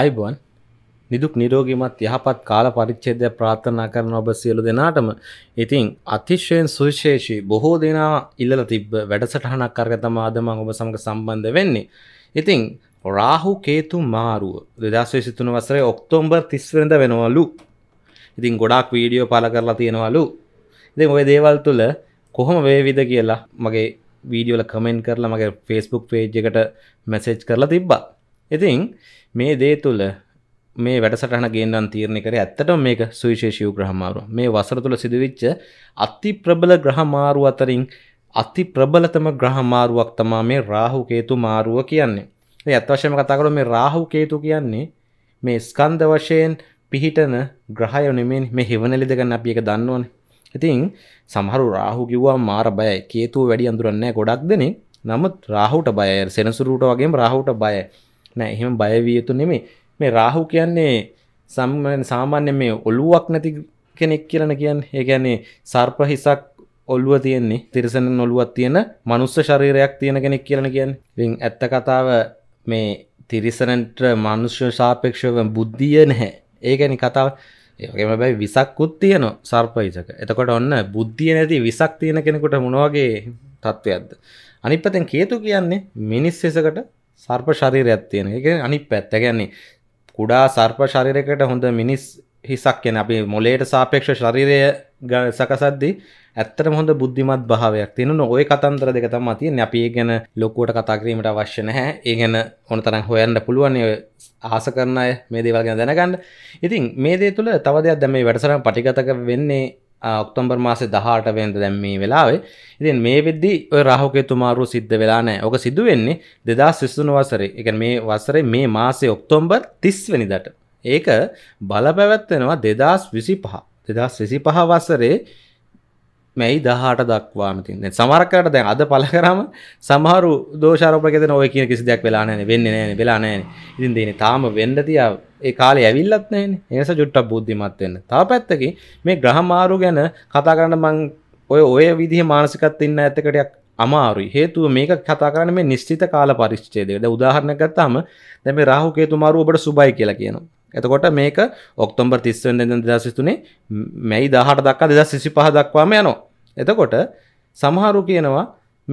අයිබොන් නිදුක් නිරෝගිමත් යහපත් කාල පරිච්ඡේදය ප්‍රාර්ථනා කරන ඔබ සියලු දෙනාටම ඉතින් අතිශයෙන් සුවිශේෂී බොහෝ දෙනා ඉල්ලලා තිබ්බ වැඩසටහනක් අරගෙන තමයි අද මම ඔබ සමග සම්බන්ධ වෙන්නේ. ඉතින් රාහු කේතු මාරුව 2023 වසරේ ඔක්තෝබර් 30 වෙනිදා වෙනවලු. ඉතින් ගොඩාක් වීඩියෝ පළ කරලා තියෙනවලු. ඉතින් ওই දේවල් තුල කොහොම වේවිද කියලා මගේ වීඩියෝල කමෙන්ට් කරලා මගේ Facebook page එකට මැසේජ් කරලා තිබ්බා. ඉතින් මේ දේ තුළ මේ වැඩසටහන ගේන්නන් තීරණය කර ඇත්තට මේක සුවිශේෂී ග්‍රහමාරුව මේ වසර තුළ සිදුවිච්ච අති ප්‍රබල ග්‍රහමාරු අතරින් අති ප්‍රබලතම ග්‍රහමාරුවක් තමා මේ රාහු කේතු මාරුව කියන්නේ ඒ අත්වශයම කතාකර මේ රාහු කේතු කියන්නේ මේ ස්කන්ද වශයෙන් පිහිටන ග්‍රහය නෙමෙන් මේ හිවනලි දෙකන්න අපි එක දන්නවන ඉතින් සමහරු රාහු කිව්වා මාර බයයි කේතුව වැඩි අඳුරන්නේ ගොඩක් දෙනෙ නමුත් රාහුට බය සෙනසුරුට වගේ රාහුට බයයි නෑ එහෙම බයවිය යුතු නෙමේ මේ රාහු කියන්නේ සාමාන්‍ය මේ ඔලුවක් නැති කෙනෙක් කියලන කියන්න ඒ කියන්නේ සර්ප හිසක් ඔල්ුව තියෙන්නේ තිරිසන නොලුවත් තියෙන මනුස්ස ශරීරයක් තියෙන කෙනෙක් කියලන කියන්න විං ඇත්ත කතාව මේ තිරිසනට මනුෂ්‍ය සාපේක්ෂව බුද්ධිය නැහැ ඒකැනි කතාව ඒගේම බැයි විසක්කුත් තියන සර්පයිසක එතකොට ඔන්න බුද්ධිය නැති විසක් තියෙන කෙනෙකුට මොනවගේ තත්ත්වයක්ද අනිපතෙන් කේතු කියන්නේ මිනිස් එසකට සර්ප ශරීරයක් තියෙන. ඒ කියන්නේ අනිත් පැත්ත. කියන්නේ කුඩා සර්ප ශරීරයකට හොඳ මිනිස් හිසක් කියන අපි මොලේට සාපේක්ෂ ශරීරය සකසද්දී ඇත්තටම හොඳ බුද්ධිමත් භාවයක් තියෙනවා. ඔය කතන්දර දෙක තමයි තියෙන්නේ. අපි ඒ ගැන ලොකුවට කතා කිරීමට අවශ්‍ය නැහැ. ඒ ගැන ඕනතරම් හොයන්න පුළුවන්. ඔය ආස කරන අය මේ දේවල් ගැන දැනගන්න. ඉතින් මේ දේ තුල තව දෙයක් දැන් මේ වැඩසටහන පටිගතක වෙන්නේ ඔක්තොම්බර් මාසේ දහට වෙන්ද දැම් මේ වෙලාවේ ඉතින් මේ වෙද්දි ඔය රාහුකේ තුමාරු සිද්ධ වෙලා නෑ ඕක සිදු වෙන්නේ දෙදා සිස්සුන වසරේ එක මේ වසරේ මේ මාසේ ඔක්තොම්බර් තිස්වනිදට ඒක බලපැවැත්වෙනවා දෙදස් විසි පහ දෙදස් විසි පහ වසරේ මැයි දහට දක්වාමතින් සමරකට දැන් අද පල කරම සමහරු දෝෂාරපකෙන ඔය කියන කිසි දෙයක් වෙලානෑන වෙන්න නෑන වෙලා නෑන ඉතින් දෙන තාම වෙන්ඩතියාව ඒ කාලේ ඇවිල්ලත් නැහැනේ එනිසා චුට්ටක් බුද්ධිමත් වෙන්න තව පැත්තකින් මේ ග්‍රහ මාරු ගැන කතා කරන්න මං ඔය ඔය විදිහ මානසිකත්වයෙන් ඉන්න ඇත්තකටයක් අමාරුයි හේතුව මේක කතා කරන මේ නිශ්චිත කාල පරිච්ඡේදයකට උදාහරණයක් ගත්තාම දැන් මේ රාහු කේතු මාරුව ඔබට සුබයි කියලා කියනවා. එතකොට මේක ඔක්තෝබර් 30 වෙනිදා ඉඳන් 2023 මැයි 18 දක්වා 2025 දක්වාම යනවා. එතකොට සමහරු කියනවා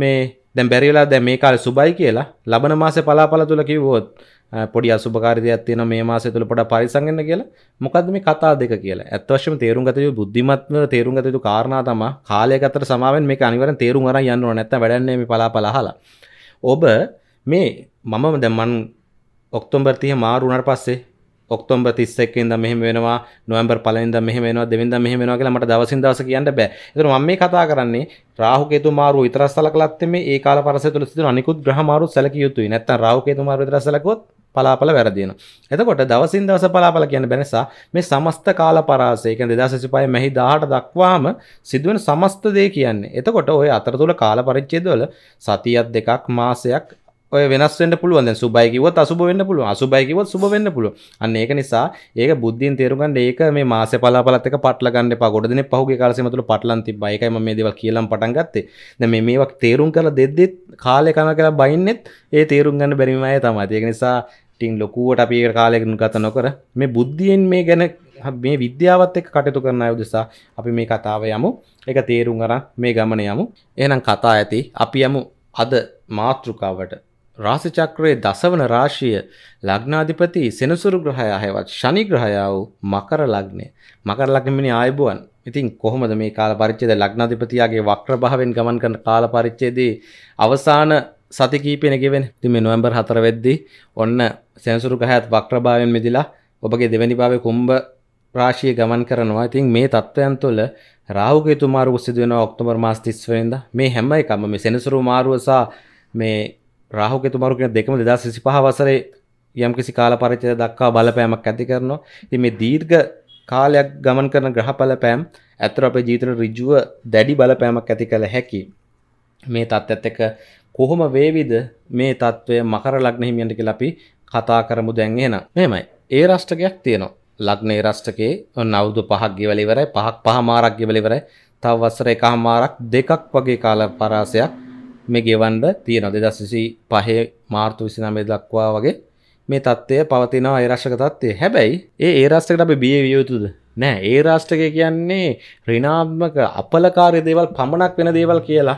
මේ දැන් බැරි වෙලා දැන් මේ කාලේ සුබයි කියලා ලබන මාසේ පලාපල තුල කිව්වොත් පොඩි අසුභකාරදයක් තියෙන මේ මාසය තුළ පොඩ පරිසංගන්න කියලා මොකද මේ කතා දෙක කියලා ඇත්වශම තේරුම් ගත යුතු බුද්ධිමත්ම තේරුම් ගත යුතු කාරණා තමයි කාලයක් අතර සමාවෙන් මේක අනිවාර්යෙන් තේරුම් අරන් යන්න ඕන නැත්නම් වැඩන්නේ මේ පලාපල අහලා ඔබ මේ මම දැන් මන් ඔක්තෝබර් 30 මාරු වුණාට පස්සේ ඔක්තෝබර් 31 ඉඳන් මෙහෙම වෙනවා නොවැම්බර් 1 ඉඳන් මෙහෙම වෙනවා දෙවෙනිදා මෙහෙම වෙනවා කියලා මට දවසින් දවස කියන්න බෑ. ඒතර මම මේ කතා කරන්නේ රාහු කේතු මාරු විතරක් සලකලත් මේ ඒ කාල පරසය තුළ සිදුවන අනිකුත් ග්‍රහ මාරු සැලකිය යුතුයි. නැත්නම් රාහු කේතු මාරු විතරක් සැලකුවොත් පලාපල වැරදින. එතකොට දවසින් දවස පලාපල කියන බැනසා මේ සමස්ත කාල පරාසය කියන්නේ 2025 මෙහි 18 දක්වාම සිදුවෙන සමස්ත දේ කියන්නේ. එතකොට ওই අතරතුර කාල පරිච්ඡේදවල සතියක් දෙකක් මාසයක් ඔය වෙනස් වෙන්න පුළුවන් දැන් සුබයි කිව්වොත් අසුබ වෙන්න පුළුවන් අසුබයි කිව්වොත් සුබ වෙන්න පුළුවන් අන්න ඒක නිසා ඒක බුද්ධියෙන් තේරුම් ගන්න ඒක මේ මාසෙ පලාපලත් එක පටල ගන්න එපා ගොඩ දිනේ පහුගිය කාල සීම තුළ පටලන් තිබ්බා ඒකයි මම මේ දේවල් කියලාම පටන් ගත්තේ දැන් මේ මේවා තේරුම් කරලා දෙද්දිත් කාලෙකන කලා බයින්නෙත් ඒ තේරුම් ගන්න බැරිමය තමා ඒක නිසා ටින් ලොකුවට අපේ කාලයකනු කත නොකර මේ බුද්ධියෙන් මේ ගැන මේ විද්‍යාවත් එක් කටයුතු කරන අයු දෙසා අපි මේ කතාව යමු එක තේරුම් අරන් මේ ගමන යමු එහනම් කතා ඇති අපි යමු අද මාතෘකාවට රාසිචක්‍රයේ දසවන රාශිය ලග්නාධිපති සෙනසුරු ග්‍රහය අහවත් ශනි ග්‍රහයා වූ මකර ලග්නය මකර ලග්නමිනි ආයුබුවන් ඉතින් කොහොමද මේ කාල පරිච්ඡේද ලග්නාධිපතියාගේ වක්‍ර භාවයෙන් ගමන් කරන කාල පරිච්ඡේදයේ අවසාන සති කීපෙන ගෙවෙන්නේ. ඉතින් මේ නොවැම්බර් 4 වෙද්දී ඔන්න සෙන්සුරු ගහයත් වක්‍ර භාවයෙන් මිදිලා ඔබගේ දෙවැනි භාවයේ කුම්භ රාශිය ගමන් කරනවා. ඉතින් මේ තත්ත්වයන් තුළ රාහු කේතු මාරුව සිදු වෙනවා ඔක්තෝබර් මාස 30 වෙනිදා. මේ හැම එකම මේ සෙනසුරු මාරුව සහ මේ රාහු කේතු මාරුව කියන දෙකම 2025 වසරේ යම්කිසි කාල පරිච්ඡේද දක්වා බලපෑමක් ඇති කරනවා. ඉතින් මේ දීර්ඝ කාලයක් ගමන් කරන ග්‍රහඵල පෑම් ඇතර අපේ ජීතන රිජුව දැඩි බලපෑමක් ඇති කළ හැකි මේ තත්ත්ඇත් එක කොහොම වේවිද මේ තත්ත්වය මකර ලග්න හිමියන්ට කලපි කතා කරමු දැන් එහෙනම් මෙහෙමයි ඒ රාෂ්ටකයක් තියෙනවා ලග්න ඒ රාෂ්ටකේ නවුදු පහක් ගෙවල ඉවරයි පහක් පහ මාරක් ගෙවල ඉවරයි තව වසර එකහ මාරක් දෙකක් වගේ කාල පරාසයක් මේ ගෙවන්න තියෙනවා 2025 මාර්තු 29 දක්වා වගේ මේ තත්ත්වය පවතිනවා ඒරශ්ක තත්වය හැබැයි ඒ ඒරස්ටකට අප බිය වියයුතුද නෑ ඒ රාෂ්ටක කියන්නේ රිනාත්මක අපලකාරය දේවල් පමණක් වෙන දේවල් කියලා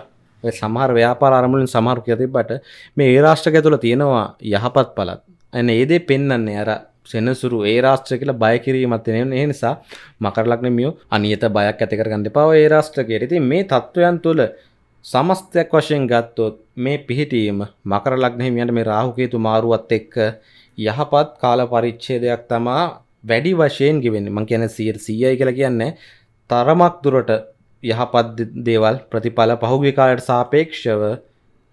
සමහර ව්‍යාපාර අරමුලින් සමහරු කියතිබට මේ ඒ රාෂ්ටක තුළ තියෙනවා යහපත් පලත් ඇන ඒදේ පෙන්න්නන්නේ අර සෙනසුරු ඒ රාෂ්ට්‍ර කියලා බය කිරීමත් එන ඒ නිසා මකරලක්නමියෝ අනියත බයක් ඇතිකරගන්න පාව ඒ රාෂ්ට්‍රකයට ඉතින් මේ තත්ත්වයන් තුළ සමස්තයක් වශයෙන් ගත්තොත් මේ පිහිටීම මකර ලග්න හිමියන්ට මේ රාහු කේතු මාරුවත් එක්ක යහපත් කාල පරිච්ඡේදයක් තමා වැඩි වශයෙන් ගෙවෙන්නේ. මම කියන්නේ 100යි කියලා කියන්නේ තරමක් දුරට යහපත් දේවල් ප්‍රතිඵල පහුගිය කාලයට සාපේක්ෂව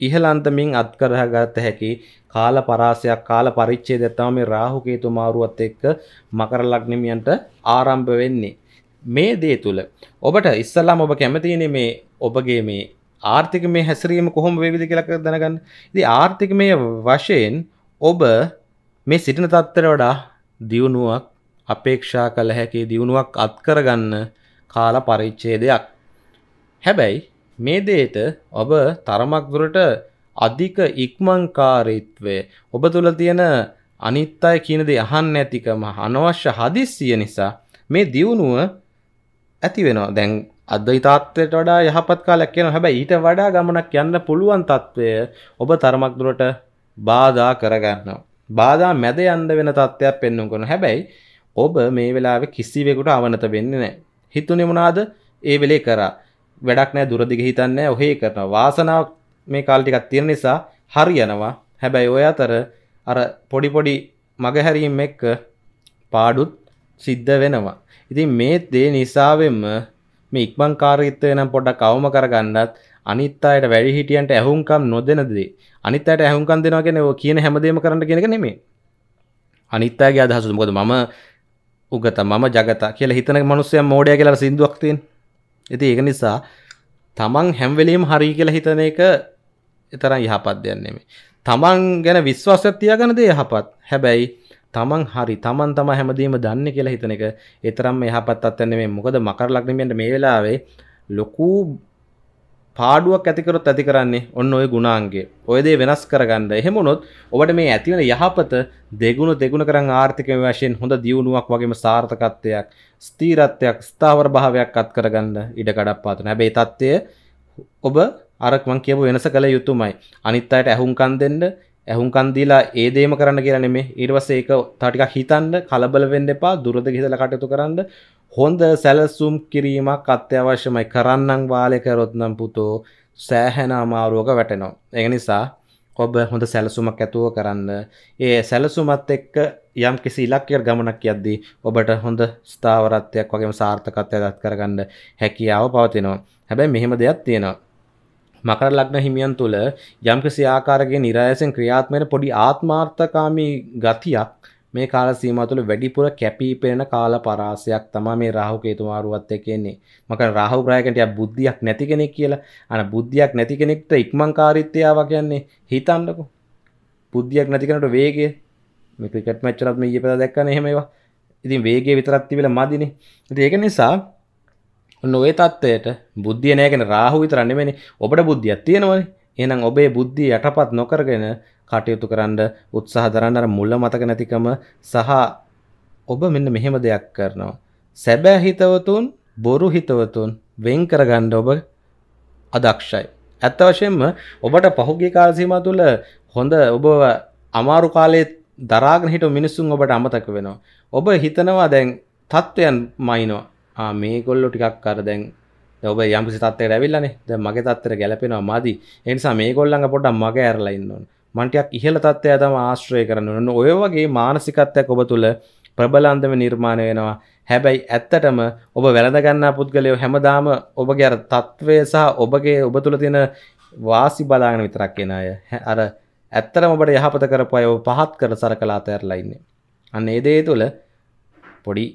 ඉහළ අන්තමින් අත්කරහගත හැකි කාල පරාසයක් කාල පරිච්ඡේදයක් තමයි මේ රාහු කේතු මාරුවත් එක්ක මකර ලග්නමියන්ට ආරම්භ වෙන්නේ. මේ දේ තුල ඔබට ඉස්සල්ලාම ඔබ කැමති මේ ඔබගේ මේ ආර්ථික මේ හැසිරීම කොහොම වේවිද කියලක දැනගන්න ඉති ආර්ථික මේ වශයෙන් ඔබ මේ සිටින තත්තර වඩා දියුණුවක් අපේක්ෂා කළ හැකි දියුණුවක් අත්කරගන්න කාල පරිච්චේ දෙයක් හැබැයි මේ දේට ඔබ තරමක් දුරට අධික ඉක්මංකාරීත්වය ඔබ තුළ තියෙන අනිත් අය කියන දේ අහන්න නැතිකම අනවශ්‍ය හදිස්සිය නිසා මේ දියුණුව ඇති වෙනවා දැන් අද ඉතාත්වයට වඩා යහපත් කාලයක් යනවා හැබැයි ඊට වඩා ගමනක් යන්න පුළුවන් තත්වය ඔබ තරමක් දුරට බාධා කරගන්නවා. බාධා මැද යන්න වෙන තත්ත්වයක් පෙන්වන්න කරන හැබැයි ඔබ මේ වෙලාවේ කිසිවෙකුට අවනත වෙන්නේ නැහැ. හිතුනේ මොනවාද? ඒ වෙලේ කරා. වැඩක් නැහැ දුරදිග හිතන්නේ නැහැ. ඔහේ කරනවා. වාසනාවක් මේ කාල ටිකක් තියෙන නිසා හරියනවා. හැබැයි ඔය අතර අර පොඩි පොඩි මගහැරීම් එක්ක පාඩුත් සිද්ධ වෙනවා. ඉතින් මේ දේ නිසාවෙම මේ ඉක්මං කාරීත්වය නම් පොඩ්ඩක් අවම කරගන්නත් අනිත් අයට වැඩි හිටියන්ට ඇහුම්කම් නොදෙන දේ අනිත් අයට ඇහුම්කම් දෙනවා කියන්නේ ඔය කියන හැමදේම කරන්න කියන එක නෙමෙයි අනිත් අයගේ අදහස මොකද මම උගත මම జగත කියලා හිතන මිනිස්සුන් මෝඩය කියලා සින්දුවක් තියෙන. ඉතින් ඒක නිසා තමන් හැම වෙලෙම හරි කියලා හිතන එක තරම් යහපත් දෙයක් නෙමෙයි. තමන් ගැන විශ්වාසයක් තියාගන්න දේ යහපත්. හැබැයි තමන් හරි තමන් තම හැමදීම දන්න කියලා හිතන එක එතරම් එහපත් අත්තන්න මේ මොකද මකර ලක්නමියන්ට මේ වෙලාවේ ලොකු පාඩුවක් ඇතිකරොත් ඇති කරන්නේ ඔන්න ඔය ගුණාන්ගේ ඔය දේ වෙනස් කරගන්න එහෙමනොත් ඔබට මේ ඇතිවන යහපත දෙගුණ දෙගුණ කරන් ආර්ථික වශයෙන් හොඳ දියුණුවක් වගේම සාර්ථකත්වයක් ස්ථීරත්වයක් ස්ථාවර භාවයක් අත් කරගන්න ඉඩ කඩක්පාතන හැබැයි තත්ත්වය ඔබ අරක්මං කියපු වෙනස කළ යුතුමයි අනිත් අයට ඇහුම්කන් දෙන්න ඇහුම්කන් දීලා ඒ දේම කරන්න කියලා නෙමේ ඊට පස්සේ ඒක තව ටිකක් හිතන්න කලබල වෙන්න එපා දුරද හිතලා කටයුතු කරන්න හොඳ සැලසුම් කිරීමක් අත්‍යවශ්‍යමයි කරන්නම් වාලේ කරොත් නම් පුතෝ සෑහෙන අමාරුවක වැටෙනවා ඒ නිසා ඔබ හොඳ සැලසුමක් ඇතුව කරන්න ඒ සැලසුමත් එක්ක යම් කිසි ඉලක්කයකට ගමනක් යද්දී ඔබට හොඳ ස්ථාවරත්වයක් වගේම සාර්ථකත්වයක් දත් කරගන්න හැකියාව පවතිනවා හැබැයි මෙහෙම දෙයක් තියෙනවා මකර ලග්න හිමියන් තුළ යම්කිසි ආකාරගේ નિરાයසෙන් ක්‍රියාත්මක පොඩි ආත්මාර්ථකාමී ගතියක් මේ කාල සීමාව තුළ වැඩිපුර කැපී පෙනෙන කාල පරාසයක් තමයි මේ රාහු කේතු මාරුවත් එක්ක එන්නේ. මකර රාහු ග්‍රහයකට යා බුද්ධියක් නැති කෙනෙක් කියලා. අන බුද්ධියක් නැති කෙනෙක්ට ඉක්මන්කාරීත්වයවා කියන්නේ හිතන්නකෝ. බුද්ධියක් නැති කෙනෙකුට වේගය මේ ක්‍රිකට් මැච් වලත් මේ ඊයේ පෙරදා දැක්කනේ එහෙම ඒවා. ඉතින් වේගය විතරක් තිබිලා මදිනේ. ඉතින් ඒක නිසා නොවේ තත්ත්වයට බුද්ධිය නෑ කියන රාහු විතර නෙමෙයි ඔබට බුද්ධියක් තියෙනවනේ එහෙනම් ඔබේ බුද්ධිය යටපත් නොකරගෙන කටයුතු කරන්න උත්සාහ දරන්න අර මුල මතක නැතිකම සහ ඔබ මෙන්න මෙහෙම දෙයක් කරනවා සැබෑ හිතවතුන් බොරු හිතවතුන් වෙන් කරගන්න ඔබ අදක්ෂයි ඇත්ත වශයෙන්ම ඔබට පහුගිය කාල සීමාව තුළ හොඳ ඔබ අමාරු කාලයේ දරාගෙන හිටු මිනිස්සුන් ඔබට අමතක වෙනවා ඔබ හිතනවා දැන් තත්ත්වයන් මයිනවා මේකොල්ලො ටිකක් අර දැන් ඔබ යම්සි තත්වේ රැවිල්ලන ද මගේ තත්තර ගැලපෙනවා මදී එනිසා මේ කොල්ලඟ පොඩ්ඩ මගේ ඇරලයින්නවන් මන්ටයක් ඉහල තත්වය තම ආශ්‍රය කරන්න ඔය වගේ මානසිකත්වයක් ඔබ තුළ ප්‍රබලන්දම නිර්මාණය වෙනවා හැබැයි ඇත්තටම ඔබ වැළඳගන්න පුද්ගලයෝ හැමදාම ඔබගේ අර තත්ත්වය සහ ඔබගේ ඔබ තුළ තියෙන වාසි බලාගෙන විතරක් එන අය අර ඇත්තටම ඔබට යහපත කරපු අය පහත් කර සරකලා තැරලා ඉන්නේ අන්න ඒ දේ තුළ පොඩි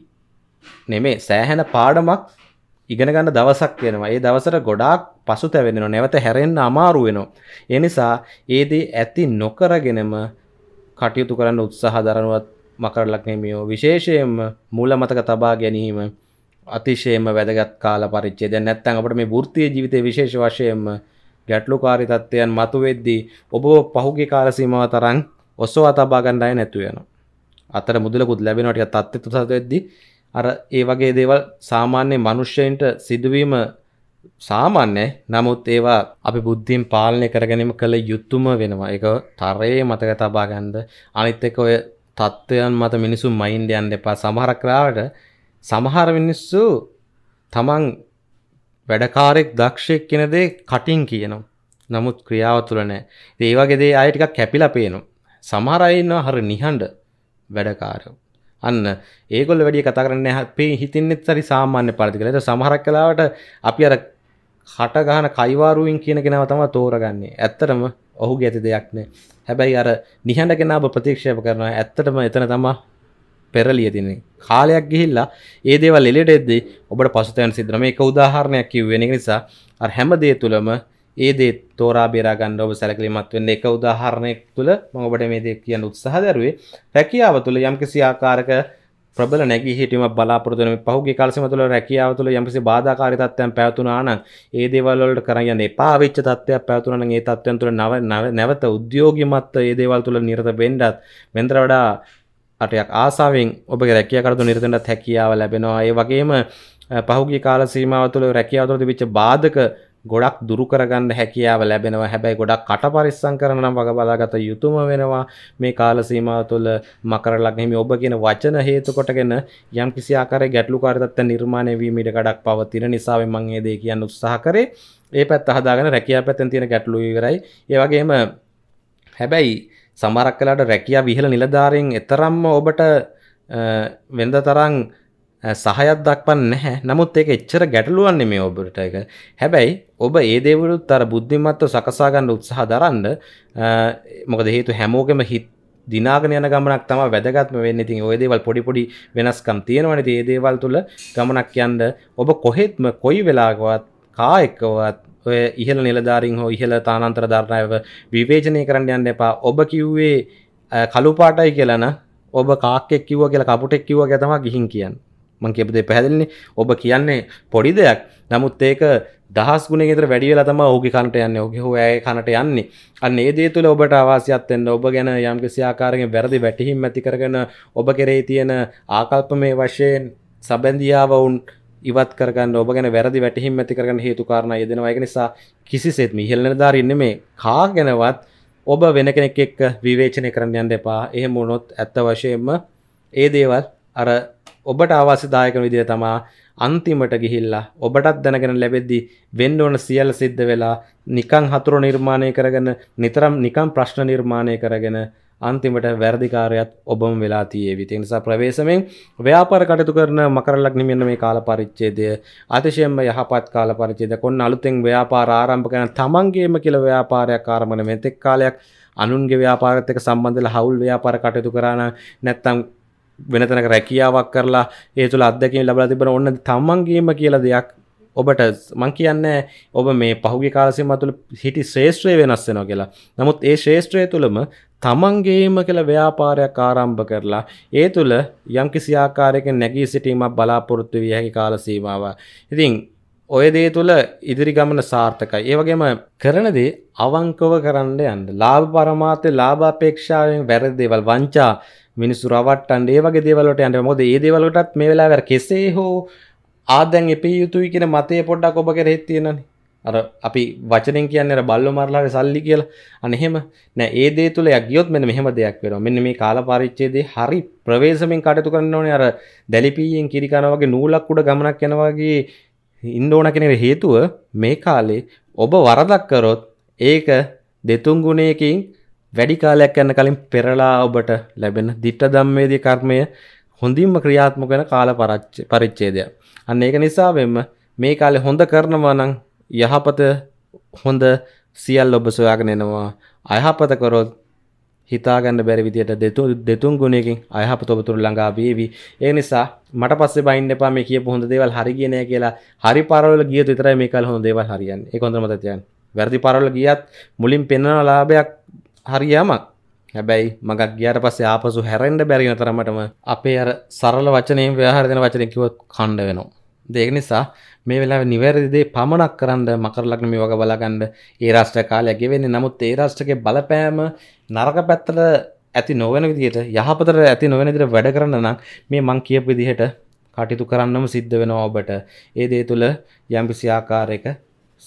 නෙමේ සෑහැන පාඩමක් ඉගෙන ගන්න දවසක් වෙනවා. ඒ දවසට ගොඩාක් පසුතැවෙනවා. නැවත හැරෙන්න අමාරු වෙනවා. ඒ නිසා ඒ දේ ඇති නොකරගෙනම කටයුතු කරන්න උත්සාහ දරනවත් මකර ලග්නමියෝ විශේෂයෙන්ම මූල මතක තබා ගැනීම අතිශයම වැදගත් කාල පරිච්ඡේදය. නැත්නම් අපිට මේ වෘත්තීය ජීවිතයේ විශේෂ වශයෙන්ම ගැටලුකාරී තත්ත්වයන් මතුවෙද්දී ඔබ පහුගිය කාල සීමාව තරම් ඔසවා තබා ගන්න නැතු වෙනවා. අතර මුදලකුත් ලැබෙනවා ටිකක් තත්ත්ව තුසත් වෙද්දී අර ඒ වගේ දේවල් සාමාන්‍ය මනුෂ්‍යයන්ට සිදුවීම සාමාන්‍ය නමුත් ඒවා අපි බුද්ධියෙන් පාලනය කරගැනීම කළ යුතුම වෙනවා ඒක තරයේ මතක තබා ගන්නද අනිත් එක ඔය தත්වයන් මත මිනිසු මයින්ඩ් යන්න එපා සමහර කාලවලට සමහර මිනිස්සු තමන් වැඩකාරෙක් දක්ෂයෙක් කියන දේ කටින් කියනවා නමුත් ක්‍රියාව තුළ නැහැ. ඒ වගේ දේ ආයෙ ටිකක් කැපිලා පේනවා. සමහර අය ඉන්නවා හරි නිහඬ වැඩකාරයෝ. අන්න ඒගොල්ල වැඩිය කතා කරන්න අපේ හිතින්නෙත් හරි සාමාන්‍ය පරිදි කියලා. ඒක සමහරක් කලාවට අපි අර කට ගහන කයිවාරුවෙන් කියන කෙනාව තමයි තෝරගන්නේ. ඇත්තටම ඔහුගේ ඇති දෙයක් නෑ. හැබැයි අර නිහඬ කෙනා ඔබ ප්‍රතික්ෂේප කරනවා. ඇත්තටම එතන තමයි පෙරලිය තින්නේ. කාලයක් ගිහිල්ලා ඒ දේවල් එළියට එද්දී ඔබට පසුතැවෙන සිද්ධ වෙන මේක උදාහරණයක් කිව්වේ. ඒක නිසා අර හැම දේ තුලම ඒ දේ තෝරා බේරාගන්න ඔබ සැලකිලිමත් වෙන්න එක උදාහරණයක් තුළ මම ඔබට මේ දේ කියන්න උත්සාහ දරුවේ රැකියාව තුළ යම්කිසි ආකාරක ප්‍රබල නැගී හිටීමක් බලාපොරොත්තු වෙන මේ පහුගිය කාලසීම තුළ රැකියාව තුළ යම්කිසි බාධාකාරී තත්ත්වයන් පැවතුණා නම් ඒ දේවල් වලට කරන් යන්න එපා වෙච්ච තත්ත්වයක් පැවතුණා නම් ඒ තත්ත්වයන් තුළ නැවත උද්‍යෝගිමත් ඒ දේවල් තුළ නිරත වෙන්නත් වෙනතර වඩා අටයක් ආසාවෙන් ඔබගේ රැකියා කරතු නිරතෙන්ටත් හැකියාව ලැබෙනවා ඒ වගේම පහුගිය කාල සීමාව තුළ රැකියාව තුළ තිබිච්ච බාධක ගොඩක් දුරු කරගන්න හැකියාව ලැබෙනවා හැබැයි ගොඩක් කට පරිස්සම් කරන නම් වග බලාගත යුතුම වෙනවා මේ කාල සීමාව තුළ මකර ලග්නහිමි ඔබ කියන වචන හේතු කොටගෙන යම් කිසි ආකාරයක ගැටලුකාරී තත්ත්ව නිර්මාණය වීම ඉඩ කඩක් පවතින නිසා මම මේ දේ කියන්න උත්සාහ කරේ ඒ පැත්ත හදාගෙන රැකියාව පැත්තෙන් තියෙන ගැටලු ඉවරයි ඒ වගේම හැබැයි සමහරක් වෙලාවට රැකියාව විහිල නිලධාරීන් එතරම්ම ඔබට වෙනද තරම් සහයත් දක්වන්න නැහැ. නමුත් ඒක එච්චර ගැටලුවක් නෙමෙයි ඔබට ඒක. හැබැයි ඔබ ඒ දේවලුත් අර බුද්ධිමත්ව සකසා ගන්න උත්සාහ දරන්න මොකද හේතුව හැමෝගෙම හිත දිනාගෙන යන ගමනක් තමයි වැදගත්ම වෙන්නේ. ඉතින් ওই දේවල් පොඩි පොඩි වෙනස්කම් තියෙනවනේ. ඉතින් ඒ දේවල් තුල ගමනක් යන්න ඔබ කොහෙත්ම කොයි වෙලාවකවත් කා එක්කවත් ඔය ඉහළ නිලධාරීන් හෝ ඉහළ තානාන්තර ධාරණයව විවේචනය කරන්න යන්න එපා. ඔබ කිව්වේ කළු පාටයි කියලාන ඔබ කාක්කෙක් කිව්වා කියලා කපුටෙක් කිව්වා කියලා තමයි ගිහින් කියන්නේ. මං කියපදේ පැහැදිලින්නේ ඔබ කියන්නේ පොඩි දෙයක් නමුත් ඒක දහස් ගුණ ගෙතර වැඩි වෙලා තමයි ඔහුගේ කනට යන්නේ ඔහුගේ හෝ ඇය කනට යන්නේ අන්න ඒ දේ තුළ ඔබට අවාසියක් වෙන්න ඔබ ගැන යම්කිසි ආකාරයෙන් වැරදි වැටහීම් ඇති කරගෙන ඔබ කෙරෙහි තියෙන ආකල්පමය වශයෙන් සබැඳියාව වුන් ඉවත් කරගන්න ඔබ ගැන වැරදි වැටහීම් ඇති කරගන්න හේතු කාරණා යෙදෙනවා ඒක නිසා කිසිසේත්ම ඉහළ නිලධාරීන් නෙමේ කා ගැනවත් ඔබ වෙන කෙනෙක් එක්ක විවේචනය කරන්න යන්න එපා එහෙම වුණොත් ඇත්ත වශයෙන්ම ඒ දේවල් අර ඔබට අවශ්‍යදායක විදිහ තමා අන්තිමට ගිහිල්ලා ඔබටත් දැනගෙන ලැබෙද්දි වෙන්න ඕන සියල්ල සිද්ධ වෙලා නිකං හතුරු නිර්මාණය කරගෙන නිතරම් නිකම් ප්‍රශ්න නිර්මාණය කරගෙන අන්තිමට වැරදිකාරයත් ඔබම වෙලා තියේවි. ඒ නිසා ප්‍රවේශමෙන් ව්‍යාපාර කටයුතු කරන මකර ලග්න මෙන්න මේ කාල පරිච්ඡේදය අතිශයම යහපත් කාල පරිච්ඡේදයක්. ඔන්න අලුතෙන් ව්‍යාපාර ආරම්භ කරන තමන්ගේම කියලා ව්‍යාපාරයක් ආරම්භන මෙතෙක් කාලයක් අනුන්ගේ ව්‍යාපාරත් එක්ක සම්බන්ධ වෙලා හවුල් ව්‍යාපාර කටයුතු කරා නැත්නම් වෙනතනක රැකියාවක් කරලා ඒ තුළ අදකින් ලබලා තිබන ඔන්න තම්මන්ගේම කියලා දෙයක් ඔබට මං කියන්න ඔබ මේ පහුගේ කාලසිම තුළ හිටි ශේෂත්‍රය වෙනස් වෙනවා කියලා නමුත් ඒ ශේෂත්‍රය තුළම තමන්ගේම කළ ව්‍යාපාරයක් ආරම්භ කරලා ඒ තුළ යම්කිසි ආකාරයකින් නැගී සිටීමක් බලාපොරොත්තු විය හැකි කාලසීමාව. ඉතින් ඔය දේ තුළ ඉදිරි ගමන සාර්ථකයි. ඒ වගේම කරන දේ අවංකව කරන්න යන්න. ලාභ පරමාර්ථේ ලාභ අපේක්ෂාවෙන් වැරදි දේවල් වංචා මිනිස්සු රවට්ටන් ඒ වගේ දේවලට යන්න මොද ඒ දේවලටත් මේ වෙලාවර කෙසේ හෝ ආදැන් එපි යුතුයි කියෙන මතය පොඩ්ඩක් ඔබ කෙරෙත් තියෙනන අර අපි වචනෙන් කියන්න බල්ල මරලාගේ සල්ලි කියලා අනෙහෙම නෑ ඒදේ තුළ යගියොත් මෙ මෙහම දෙයක් වෙන මෙන්න මේ කාල පරිච්චේදේ හරි ප්‍රවේශමෙන් කටතු කරන්න ඕනේ අර දැලිපීයෙන් කිරිකනවගේ නූලක් උඩ ගමනක් යනවාගේ ඉන්න ඕන කෙනෙ හේතුව මේ කාලේ ඔබ වරදක් කරොත් ඒක දෙතුන් ගුණයකින් වැඩි කාලයක් යන්න කලින් පෙරලා ඔබට ලැබෙන දිට්ට ධම්මේදී කර්මය හොඳින්ම ක්‍රියාත්මක වෙන කාල පරිච්ඡේදය. අන්න ඒක නිසා වෙන්න මේ කාලේ හොඳ කරනවා නම් යහපත හොඳ සියල්ල ඔබ සොයාගෙන එනවා. අයහපත කරොත් හිතාගන්න බැරි විදියට දෙතුන් දෙතුන් ගුණයකින් අයහපත ඔබ තුර ළඟා වේවි. ඒ නිසා මට පස්සේ බයින්න එපා මේ කියපු හොඳ දේවල් හරි ගියේ නෑ කියලා. හරි පාරවල ගියොත් විතරයි මේ කාලේ හොඳ දේවල් හරියන්නේ. ඒක හොඳට මතක තියාගන්න. වැරදි පාරවල ගියත් මුලින් පෙන්වන ලාභයක් හරියමක් හැබැයි මගක් ගියට පස්සේ ආපසු හැරෙන්ඩ බැරින තරමටම අපේ අර සරල වචනයෙන් ව්‍යහර දෙන වචනයකිවත් කණ්ඩ වෙනවා. දෙක නිසා මේ වෙලා නිවැරදිදේ පමණක් කරන්න මකරලක්න මේ වගේ බලාගන්න ඒ රාෂ්ට කාලයගේ වෙන්නේ නමුත් ඒ රාෂ්ටක බලපෑම නරක පැත්තල ඇති නොවන විදිහට යහපතර ඇති නොවෙනදිර වැඩ කරන්න නම් මේ මං කියප විදිහට කටිතු කරන්නම සිද්ධ වෙනවා ඔබට ඒ දේ තුළ යම්පිසි ආකාරයක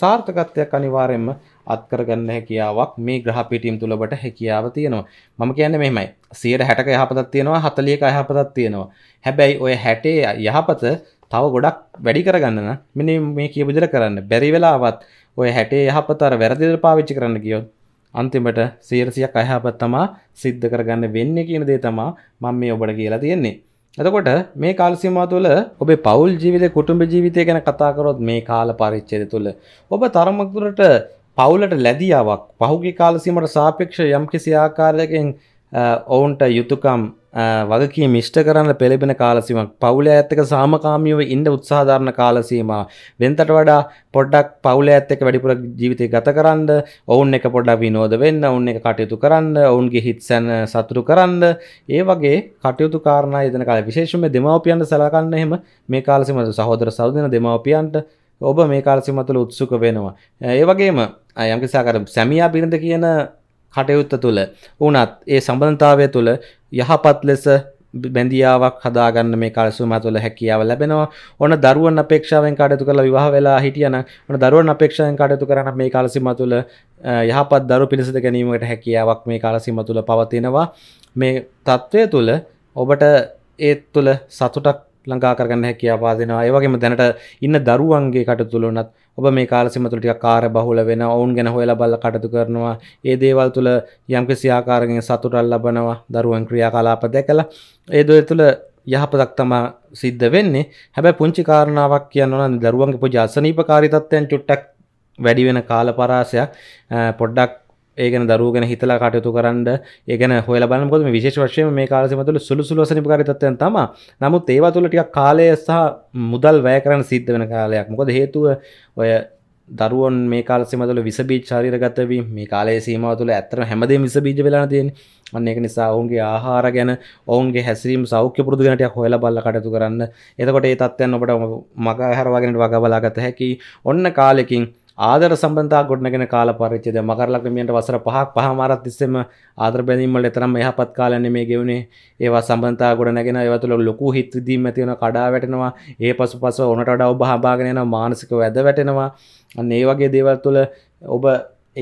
සාර්ථකත්වයක් අනිවාරයෙන්ම අත් කරගන්න හැකියාවක් මේ ග්‍රහ පිටියම් තුල ඔබට හැකියාව තියෙනවා. මම කියන්නේ මෙහෙමයි. 160ක යහපතක් තියෙනවා 40ක යහපතක් තියෙනවා. හැබැයි ඔය 60 යහපත තව ගොඩක් වැඩි කරගන්න නම් මෙන්න මේ කියපු විදිහට කරන්න. බැරි වෙලාවත් ඔය 60 යහපත අර වැරදි දේ පාවිච්චි කරන්න කියොත් අන්තිමට 100ක් අයහපත් තමා සිද්ධ කරගන්න වෙන්නේ කියන දේ තමා මම මේ ඔබට කියලා තියෙන්නේ. එතකොට මේ කාල සීමාව තුළ ඔබේ පෞල් ජීවිතේ කුටුම්බ ජීවිතය ගැන කතා කරොත් මේ කාල පරිච්ඡේදය තුළ ඔබ තරමක් දුරට පවුලට ලැදියාවක් පහුගේ කාලසීමට සාපේක්ෂ යම් කිසි ආකාරයකින් ඔවුන්ට යුතුකම් වගකී මිෂ්ට කරන්න පෙළබෙන කාලසීමක් පවුල ඇත්තක සාමකාමියව ඉන්ඩ උත්සාධාරණ කාලසීම වෙන්තට වඩා පොඩ්ඩක් පවුල ඇත්තක වැඩිපුර ජීවිතය ගත කරන්න ඔවුන් එක පොඩ්ඩක් විනෝද වෙන්න ඔවුන් එක කටයුතු කරන්න ඔවුන්ගේ හිත්සැන සතුරු කරන්න ඒ වගේ කටයුතු කාරණ යදන කාල විශේෂම දෙමවපියන්ට සලකන්න එහෙම මේ කාලසිමට සහෝදර සෞදන දෙමවපියන්ට ඔබ මේ කාලසිමතුල උත්සුක වෙනවා ඒ වගේම යම්කිසාකර සැමියා බිරිඳ කියන කටයුත්ත තුළ වනත් ඒ සම්බන්ධතාවය තුළ යහපත් ලෙස බැඳියාවක් හදාගන්න මේ කලසුම තුළ හැකියාව ලැබෙනවා ඕන දරුවන් අපේක්ෂාවෙන් කටයුතු කරලා විවාහ වෙලා හිටියන ඕන දරුවන් අපේක්ෂාවෙන් කටයුතු කරන මේ කාලසීම තුළ යහපත් දරු පිණිස ගැනීමකට හැකියාවක් මේ කාලසීම තුළ පවතිනවා මේ තත්ත්වය තුළ ඔබට ඒ තුළ සතුටක් ලංකා කරගන්න හැකියා පාදෙනවා ඒවගේම දැනට ඉන්න දරුවන්ගේ කටතුළනත් ඔබ මේ කාලසිමතුලටික කාර බහුල වෙන ඔවුන් ගැන හොයල බල්ල කටතු කරනවා ඒ දේවල් තුළ යම්කිසි ආකාරගෙන් සතුටල් ලබනවා දරුවන් ක්‍රියා කලාප දැකලා ඒ දොය තුළ යහපතක් තමා සිද්ධ වෙන්නේ හැබැයි පුංචි කාරණාවක් කියන්න දරුවන්ගේ පුජාසනීප කාරිතත්වයන් චුට්ටක් වැඩි වෙන කාල පරාසයක් පොඩ්ඩක් ඒගන දරුවගෙන හිතලා කටයුතු කරන්න ඒගන හොල බලකොත් විශේෂ වශයෙන් මේ කාලසිමතුළ සුළු සුලසනි කාරිතත්වයන් තම නමුත් ඒවා තුළ ටික කාලය සහ මුදල් වැය කරන්න සිද්ධ වෙන කාලයක් මොකද හේතුව ඔය දරුවන් මේ කාල සිමතුල විසබී චාරිරගතවී මේ කාලේ සීමාව තුළ ඇත්තන හැමදේ විසබීජ වෙලා තියෙන අන්න එක නිසා ඔවුන්ගේ ආහාර ගැන ඔවුන්ගේ හැසිරීම් සෞඛ්‍ය පුරුදු ගැනට හොයලා බල්ල කටයුතු කරන්න එතකොට ඒ තත්ත්වයන් ඔබට මග හැරවාගෙනට වග බලාගත හැකි ඔන්න කාලෙකින් ආදර සම්බන්ධතා ගොඩනගෙන කාල පරිච්ඡේදය මකර ලග්නමියන්ට වසර 5ක් පහමාරක් තිස්සෙම ආදර බැඳීම් වලට තරම් යහපත් කාලයන්නේ මේ ගෙවුනේ ඒවා සම්බන්ධතා ගොඩනගෙන ඒවා තුළ ලොකු හිත් විදීම් ඇති වෙන කඩා වැටෙනවා ඒ පසුපස ඔනට වඩා ඔබ හඹාගෙන යන මානසික වැද වැටෙනවා අන්න ඒ වගේ දේවල් තුළ ඔබ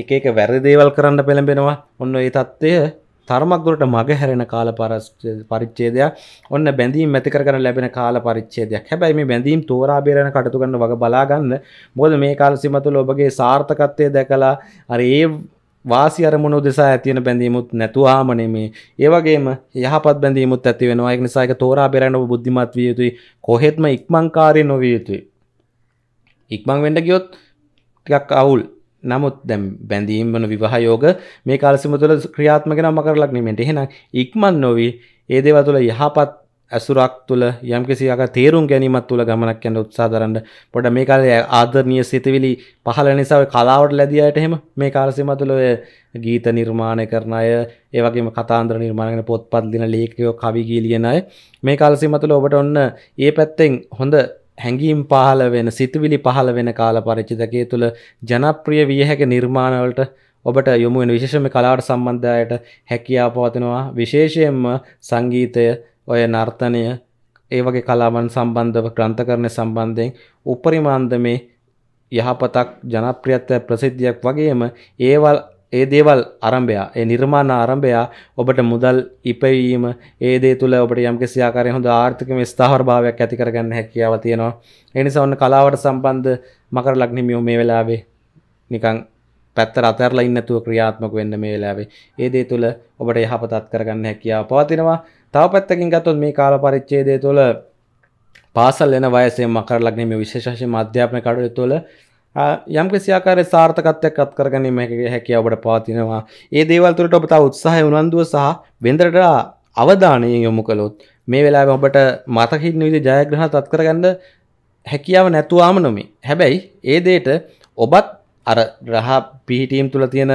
එක එක වැරදි දේවල් කරන්න පෙළඹෙනවා ඔන්න ඒ தත්ත්වය තර්මක්දුරට මග හැරෙන කාල පරිච්චේදයක් ඔන්න බැඳීම් ඇතිකර ලැබෙන කාල පරිච්චේදයක් හැබැයි මේ බැඳීම් තෝරාබේරණ කටතුගන්න වග බලාගන්න මොද මේ කාල සිමතුල ඔබගේ සාර්ථකත්වය දැකලා අර ඒ වාසි අරමුණු දෙසා ඇතියෙන බැඳීමුත් නැතුවාම නෙමේ ඒවගේම යහපත් බැඳීමුත් ඇති වෙනවා ඒක නිසා ඒක තෝරා බෙරන්න ඔබ බුද්ධිමත් විය යුතුයි කොහෙත්ම ඉක්මන්කාරී නොවිය යුතුයි ඉක්මන් වෙන්න ගියොත් ටිකක් අවුල් නමුත් දැම් බැඳීම් වන විවාහයෝග මේ කාලසිම තුළ ක්‍රියාත්මකෙන මකරලක් නීමට එහෙන ඉක්මන් නොවී ඒ දේව තුළ යහපත් ඇසුරක් තුළ යම්කිසික තේරුම් ගැනීමත් තුළ ගමනක් යන්න උත්සාදරන්න පොඩ මේ කාලය ආදරණය සිතවිලි පහල නිසාව කලාවට ලැදියට එහෙම මේ කාලසිම තුළ ගීත නිර්මාණය කරන අය ඒවගේම කතාන්ද්‍ර නිර්මාණගෙන පොත්පත් දින ලේකයෝ කවිගී ලියන අය මේ කාලසිම තුළ ඔබට ඔන්න ඒ පැත්තෙන් හොඳ හැඟීම් පහළ වෙන සිතුවිලි පහළ වෙන කාල පරිච්චිදකේ තුළ ජනප්‍රිය විය හැකි නිර්මාණවලට ඔබට යොමු වෙන විශේෂම කලාවට සම්බන්ධයට හැකියාව පවතිනවා විශේෂයෙන්ම සංගීතය ඔය නර්තනය ඒ වගේ කලාවන් සම්බන්ධව ග්‍රන්ථකරණය සම්බන්ධයෙන් උපරිමාන්දමේ යහපතක් ජනප්‍රියත්වය ප්‍රසිද්ධියක් වගේම ඒවල් ඒ දේවල් අරම්භයා ඒ නිර්මාණ ආරම්භයා ඔබට මුදල් ඉපයීම ඒ දේ තුළ ඔබට යම් කිසි ආකාරයෙන් හොඳ ආර්ථිකමය ස්ථාවරභාවයක් ඇති කරගන්න හැකියාව තියෙනවා. ඒ නිසා ඔන්න කලාවට සම්බන්ධ මකර ලග්නිමියෝ මේ වෙලාවේ නිකන් පැත්තට අතහැරලා ඉන්න නැතුව ක්‍රියාත්මක වෙන්න මේ වෙලාවේ. ඒ දේ තුළ ඔබට යහපතත් කරගන්න හැකියාව පවතිනවා. තව පැත්තකින් ගත්තොත් මේ කාල පරිච්ඡේදය තුළ පාසල් යන වයසේ මකර ලග්නිමියෝ විශේෂ වශයෙන් අධ්‍යාපන කටයුතු තුළ යම් කිසියාකාර සාර්ථකත්වයක් අත් කරගැනීම හැකියාව ඔබට පවතිනවා. ඒ දේවල් තුළට ඔබ තව උත්සාහය උනන්දුව සහ වෙන්දරට අවධානය යොමු කළොත් මේ වෙලාවේ ඔබට මතකින් විදිහේ ජයග්‍රහණ තත් කරගන්න හැකියාව නැතුවාම නොමේ. හැබැයි ඒ දෙයට ඔබත් අර රහ පිහිටීම් තුළ තියෙන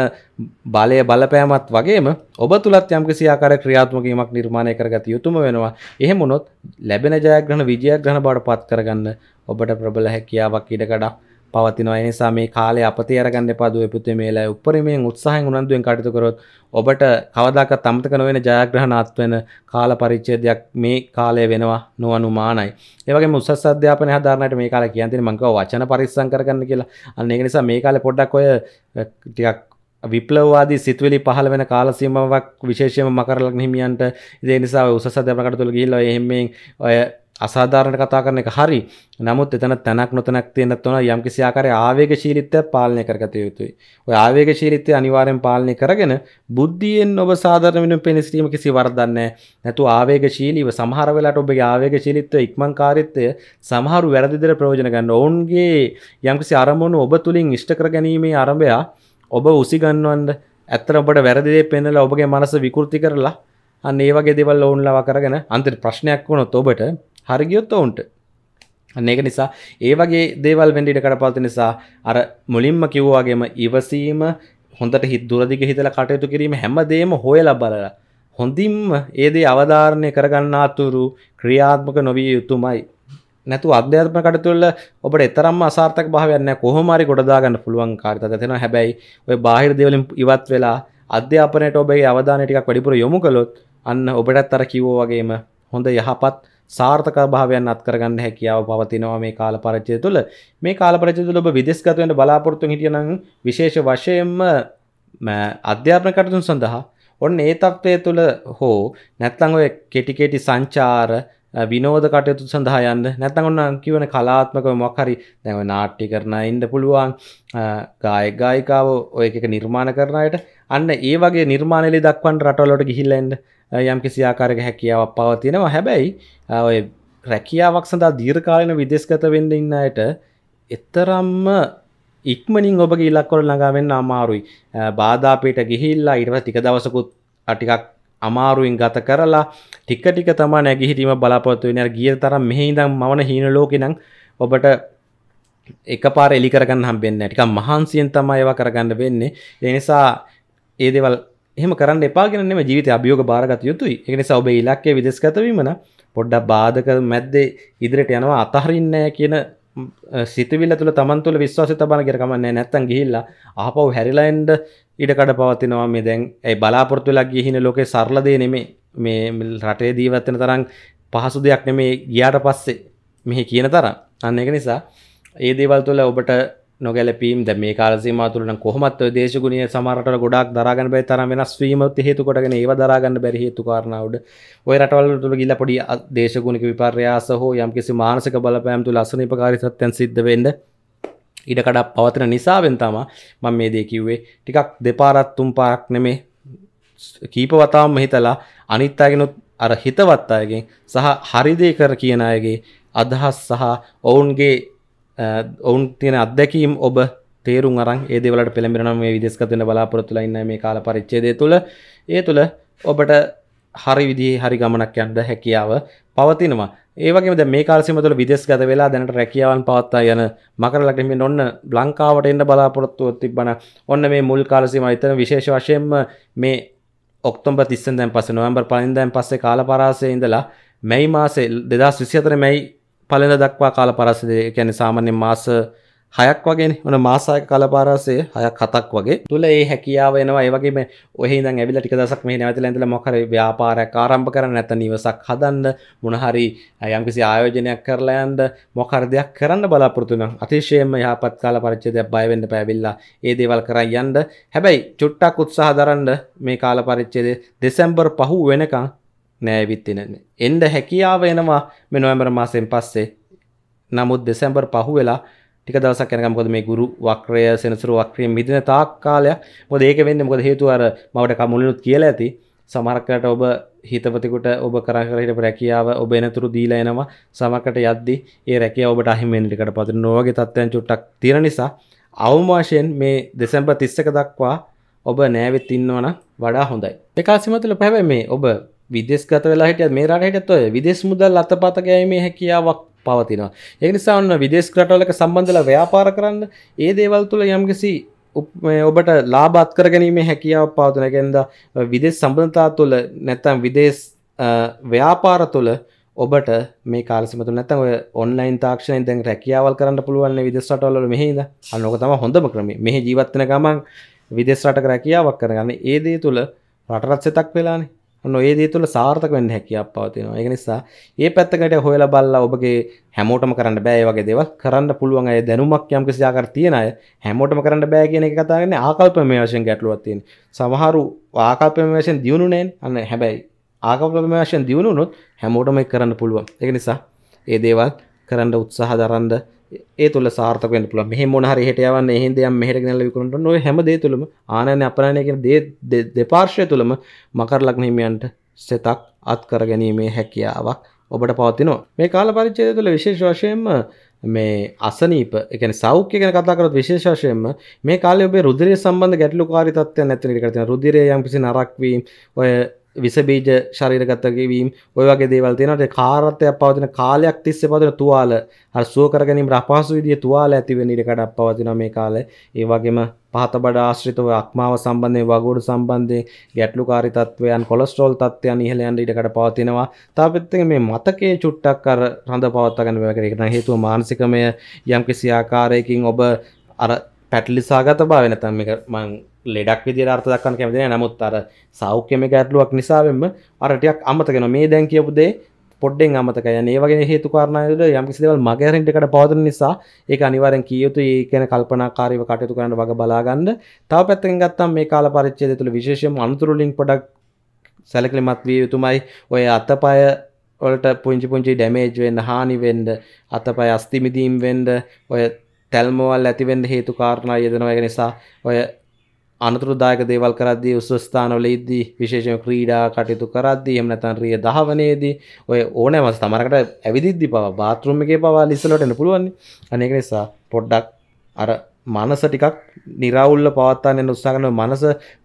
බලය බලපෑමත් වගේම ඔබ තුළත් යම්කිසි ආකාර ක්‍රියාත්මකීමක් නිර්මාණය කරගත යුතුම වෙනවා. එහෙම වුණොත් ලැබෙන ජයග්‍රහණ විජයග්‍රහණ බවට පත් කරගන්න ඔබට ප්‍රබල හැකියාවක් ඉඩකඩක් පවතිනවා ඒ නිසා මේ කාලේ අපතේ අරගන්න එපා දුව පුතේ මේලා උපරිමයෙන් උත්සාහයෙන් උනන්දුවෙන් කටයුතු කරොත් ඔබට කවදාකවත් අමතක නොවන ජයග්‍රහණාත් වෙන කාල පරිච්ඡේදයක් මේ කාලය වෙනවා නොඅනුමානයි ඒ වගේම උසස් අධ්‍යාපනය හදාරන්නට මේ කාලේ කියන් තියෙන මං කව වචන පරිස්සම් කරගන්න කියලා අන්න ඒක නිසා මේ කාලේ පොඩ්ඩක් ඔය ටිකක් විප්ලවවාදී සිතුවිලි පහළ වෙන කාල සීමාවක් විශේෂයෙන්ම මකරලග්න හිමියන්ට ඉතින් ඒ නිසා උසස් අධ්‍යාපන කටයුතු වල ගිහිල්ලා එහෙම ඔය අසාධාරණ කතා කරන එක හරි නමුත් එතන තැනක් නොතැනක් තියෙන තොන යම් කිසි ආකාරයේ ආවේගශීලීත්වය පාලනය කරගත යුතුයි. ඔය ආවේගශීලීත්වය අනිවාර්යෙන් පාලනය කරගෙන බුද්ධියෙන් ඔබ සාධාරණ වෙනුවෙන් පෙනී සිටීම කිසි වරදක් නැහැ. නැතු ආවේගශීලීව සමහර වෙලාවට ඔබගේ ආවේගශීලීත්වය ඉක්මන්කාරීත්වය සමහරු වැරදි දේ ප්‍රයෝජන ගන්න. ඔවුන්ගේ යම්කිසි අරමුණු ඔබ තුලින් ඉෂ්ට කර ගැනීමේ ආරම්භය ඔබ උසිගන්වන්න ඇත්තට ඔබට වැරදි දේ පෙන්වලා ඔබගේ මනස විකෘති කරලා අන්න ඒ වගේ දේවල් ඔවුන්ලව කරගෙන අන්තිම ප්‍රශ්නයක් වුණොත් ඔබට හරිගියොත් ඔවුන්ට ඒක නිසා ඒ වගේ දේවල් වෙන්ඩිට කරපාති නිසා අර මුලින්ම කිව්වාගේම ඉවසීම හොඳට හිත් දුරදිග හිතල කටයුතු කිරීම හැමදේම හොයල බලල හොඳින්ම ඒදේ අවධාරණය කරගන්නාතුරු ක්‍රියාත්මක නොවිය යුතුමයි නැතු අධ්‍යාත්ම කටතුල්ල ඔබට එතරම් අසාර්ථක භාවයන්න කොහොමරි ගොඩදාගන්න පුළුවන් කාර්තත දෙෙන හැබැයි ඔය බාහිර දෙවලින් ඉවත් වෙලා අධ්‍යාපනයට ඔබේ අවධානටිකක් වැඩිපුර යොමු කළොත් අන්න ඔබටත් අර කිවෝ වගේම හොඳ යහපත් සාර්ථක භාවයන් අත්කරගන්න හැකියාව පවතිනවා මේ කාල පරචය තුළ මේ කාල පරචය තුළ ඔබ විදෙස්ගතවෙන්ට බලාපොරොත්තු හිටියනම් විශේෂ වශයෙන්ම අධ්‍යාපන කටයුතු සඳහා ඔන්න ඒ තත්ත්වය තුළ හෝ නැත්නම් ඔය කෙටි කෙටි සංචාර විනෝධ කටයුතු සඳහා යන්න නැත්නම් ඔන්න කියවන කලාත්මක මොකක් හරි දැන් ඔය නාට්‍ය කරන ඉන්න පුළුවන් ගායක ගායිකාව ඔය එක නිර්මාණ කරන අයට අන්න ඒ වගේ නිර්මාණලි දක්වන් රටවලට ගිහිල්ලෙන්ඩ යම් කිසිආකාරක හැකියාවක් පවතිනවා හැබැයි ඔය රැකියාවක් සඳහා දීර්කාලන විදෙස්ගත වෙන්න ඉන්නයට එතරම්ම ඉක්මනින් ඔබගේ ඉලක්කොල ළඟාවෙන්න අමාරුයි බාධාපේට ගිහිල්ලා ඉරව ටික දවසකුත් අටිකක් අමාරුවෙන් ගත කරලා ටික ටික තමා නැගිහිටීම බලාපොත්තු වෙන ගිය තරම් මෙහිදම් මවන හීන ලෝකෙනම් ඔබට එක පාර එලි කරගන්න හම්බෙන්න ටික මහන්සියෙන් තමයි ඒවා කරගන්න වෙන්නේ එනිසා ඒ දෙවල් එහම කරන්න එපාගෙනම ජීවිත අභියෝග භාරගත යුතුයි එකනි සවබේ ඉලක්කේ විදෙස්ගතවීමන පොඩ්ඩක් බාධක මැද්දේ ඉදිරිට යනවා අතහරින්නෑ කියන සිතවිල්ල තුළ තමන්තුළ විශ්වාස තබන කරකමන්නේ නැත්තන් ගිහිල්ලා ආපව් හැරිලයින්ඩ ඉඩකඩ පවතිනවා මේ දැන් ඇයි බලාපොරතුලක් ගිහින ලෝකේ සරලදය නෙමේ මේ රටේ දීවත්වෙන තරම් පහසු දෙයක් නෙමේ ගියාට පස්සේ මෙහි කියන තරම් අන්න එක නිසා ඒ දේවල් තුළ ඔබට නොගැලපීම් ද මේ කාලසීම තුළන කොහොමත් දේශගුණය සමරට ගොඩක් දරගන්න බැ තරම් වෙනස් වීම හේතුකොටගෙන ඒව දරාගන්න බැරි හේතු කාරණාවට ඔය රටවල් තුළ ගිල්ල පොඩි දේශගුණික විපර්යාස හෝ යම්කිසි මානසික බලපෑම් තුළ අසනීපකාරීත්වයන් සිද්ධ වෙන්න ඉඩකඩක් පවතන නිසාවෙන් තම මම මේ දේ කිව්වේ ටිකක් දෙපාරත් තුම් පාරක් නෙමේ කීප වතාවම හිතලා අනිත් අයගෙනුත් අර හිතවත් අයගෙන් සහ හරිදේ කර කියන අයගේ අදහස් සහ ඔවුන්ගේ ඔවුන් තියෙන අත්දැකීම් ඔබ තේරුම් අරන් ඒදවලට පෙළඹිරන මේ විදෙස්කතන බලාපොරොතුල ඉන්න මේ කාල පරිච්චේදය තුළ ඒ තුළ ඔබට හරි විදිී හරි ගමනක් යන්ඩ හැකියාව පවතිනවා ඒවගේ ද මේ කාසිමතුල විදෙස් ගත වෙලා දැනට රැකියාවන් පවත්තා යන මකරලටම ඔන්න බ්ලංකාවට එන්න බලාපොරොත්තුව තිබන ඔන්න මේ මුල් කාලසිම එතන විශේෂ වශයෙන්ම මේ ඔක්තොම්බ තිස්සන් දැන් පස නොවම්බර් පලින්දැන් පස්සේ කාල පරාසය ඉඳලා මැයි මාසේ දෙදස් විසිතර මැයි පලන දක්වා කාල පරස්සදේ ගැන සාමාන්‍ය මාස හයක් වගේ වන මාසායක කලපාරසේ හයක් හතක් වගේ තුළ ඒ හැකියාව වෙනවා ඒවගේ ඔහහිද ඇවිල ටික දසක් මේ නැවති ඇඳල මොකර ව්‍යාපාරයක් ආරම්භ කරන නැත නිවසක් හදන්න මොනහරි යම්කිසි ආයෝජනයක් කරලායන්ද මොකර දෙයක් කරන්න බලාපොරතුන අතිශයම යහපත් කාල පරිච්චදයක් බයවෙන්න පැවිල්ලා ඒ දේවල් කරයි යන්ඩ හැබැයි චුට්ටක් උත්සාහ දරන්ඩ මේ කාල පරිච්චේද දෙසැම්බර් පහු වෙනකං නෑවිත් එන එන්ඩ හැකියාව එනවා මෙනොවැම්බර මාසෙන් පස්සේ නමුත් දෙසැම්බර් පහු වෙලා ටික දවසක් යනකම් මොකද මේ ගුරු වක්‍රය සෙනසුරු වක්‍රය මිදින තාක් කාලයක් මොකද ඒක වෙන්නේ මොකද හේතුව අර මවට කමුලිනුත් කියලා ඇති සමහරකට ඔබ හිතපතිකුට ඔබ කරා කර හිටපු රැකියාව ඔබ එනතුරු දීලා එනවා සමහරකට යද්දි ඒ රැකියාව ඔබට අහිමි වෙන ටිකට පදින නොවගේ තත්ත්වයන් චුට්ටක් තියෙන නිසා අවම වශයෙන් මේ දෙසැම්බර් 31 දක්වා ඔබ නෑවෙත් ඉන්නවනම් වඩා හොඳයි. දෙකාසිමතුල පැහැවෙ මේ ඔබ විදෙස්ගත වෙලා හිටියත් මේ රට හිටියත් ඔය විදෙස් මුදල් අතපත ගෑීමේ හැකියාවක් පවතිනවා. ඒ නිසා ඔන්න විදෙස් රටවලක සම්බන්ධලා ව්‍යාපාර කරන්න ඒ දේවල් තුළ යම්කිසි ඔබට ලාබත් කර ගැනීමේ හැකියාව පවතන ගැන්ද විදෙස් සම්බඳතා තුළ නැත්තම් විදේශ ව්‍යාපාර තුළ ඔබට මේ කාලසිමතු නැත ඔන්ලයින් තාක්ෂණ දැන් රැකියාවල් කරන්න පුළුවන් විදෙස්ටවල මෙහිද අන්නක තම හොඳම ක්‍රම මෙහි ජීවත්වන ගමන් විදෙස් රටක රැකියාවක් කරගන්න ඒදේ තුළ රටරත් සෙතක් වෙලානේ නොඒ දේ තුළ සාර්ථක වෙන්න හැකියාවක් පවතිනවා. ඒක නිසා මේ පැත්තකට හොයලා බලලා ඔබගේ හැමෝටම කරන්න බෑ වගේ දේවල් කරන්න පුළුවන් අය දැනුමක් යම් කිසි ආකාරයක් තියෙන අය හැමෝටම කරන්න බෑ කියන එක කතා කරන්නේ ආකල්පමය වශයෙන් ගැටලුවක් තියෙන. සමහරු ආකල්පමය වශයෙන් දියුණු නැහැනේ. අන්න හැබැයි ආකල්පමය වශයෙන් දියුණු වුණොත් හැමෝටම කරන්න පුළුවන්. ඒක නිසා මේ දේවල් කරන්න උත්සාහ දරන්න ඒ තුළ සාර්ථක වෙන්න පුළුවන් මෙහෙම මොන හරි හෙට යවන්න එහෙන් දෙයක් මෙහෙට ගෙනල්ලා විකුණන්න ඕන ඔය හැම දේ තුළම ආනයන අපරාණය කියන දේ දෙපාර්ශ්වය තුළම මකර ලග්න හිමියන්ට සෙතක් අත්කර ගැනීමේ හැකියාවක් ඔබට පවතිනවා මේ කාල පරිච්ඡේදය තුළ විශේෂ වශයෙන්ම මේ අසනීප එකන සෞඛ්‍ය ගැන කතා කරොත් විශේෂ වශයෙන්ම මේ කාලේ ඔබේ රුධිරය සම්බන්ධ ගැටලුකාරී තත්ත්වයක් නැති වෙන ඉඩ තියෙනවා රුධිරය යම්කිසි නරක් වීම ඔය විසබීජ ශරීරගතකිවීම් ඔයවගේ දේවල් තියෙනට කාරත්තයක් පවතින කාලයක් තිස්සේ පවතින තුවාල හර සුවකරගැනීම රපාසු විදිය තුවාල ඇතිවෙන ඉඩකට අපවතින මේ කාලේ ඒ වගේම පහතබඩ ආශ්‍රිතව අක්මාව සම්බන්ධයෙන් වගුරු සම්බන්ධයෙන් ගැටලුකාරී තත්ත්වයන් කොලෙස්ටරෝල් තත්ත්වයන් ඉහළ යන ඉඩකට පවතිනවා තාපෙත්තෙන් මේ මතකයේ චුට්ටක් අර රඳ පවත්වා ගන්න බැහැ ඒකට හේතුව මානසිකමය යම්කිසි ආකාරයකින් ඔබ අර පැටලිසාගත බව නැත්නම් මේක මං ලෙඩක් විදි අර්ථදක්වන්න කැමතින නමුත් අර සෞඛ්‍යම ගැටලුවක් නිසාවෙන්ම අරටයක් අමතකෙන මේ දැන් කියපුදේ පොඩ්ඩෙන් අමතකය ඒවගේ හේතු කාරණයද යම්කිසිදවල් මගැරෙන්ටකට පවතන නිසා ඒ අනිවරෙන් කියයුතු ඒ කියන කල්පනාකාරීව කටයුතු කරන්න වග බලාගන්න තව පැත්තෙන් ගත්තම් මේ කාල පරිච්චේ තුළ විශේෂම අනතුරුලින් පොඩක් සැලකලිමත් විය යුතුමයි ඔය අතපය වලට පුංචි පුංචි ඩැමේජ් වෙන්න හානි වෙන්න අතපය අස්තිමිදීම් වෙන්න ඔය තැල්මවල් ඇතිවෙන්න හේතු කාරණා යෙදෙනවා ඒක නිසා ඔය අනතුරුදායක දේවල් කරද්දී උස්වස්ථානවල ඉද්දී විශේෂම ක්‍රීඩා කටයුතු කරද්දී එහෙම නැත්නම් රිය දහවනේදී ඔය ඕනෑම තමරකට ඇවිදිද්දි පවා බාත්රූම් එකේ පවා ලිස්සලට එන්න පුළුවන්. අනේ ඒක නිසා පොඩ්ඩක් අර මනස ටිකක් නිරවුල්ල පවත්තන්න උත්සාහන මනස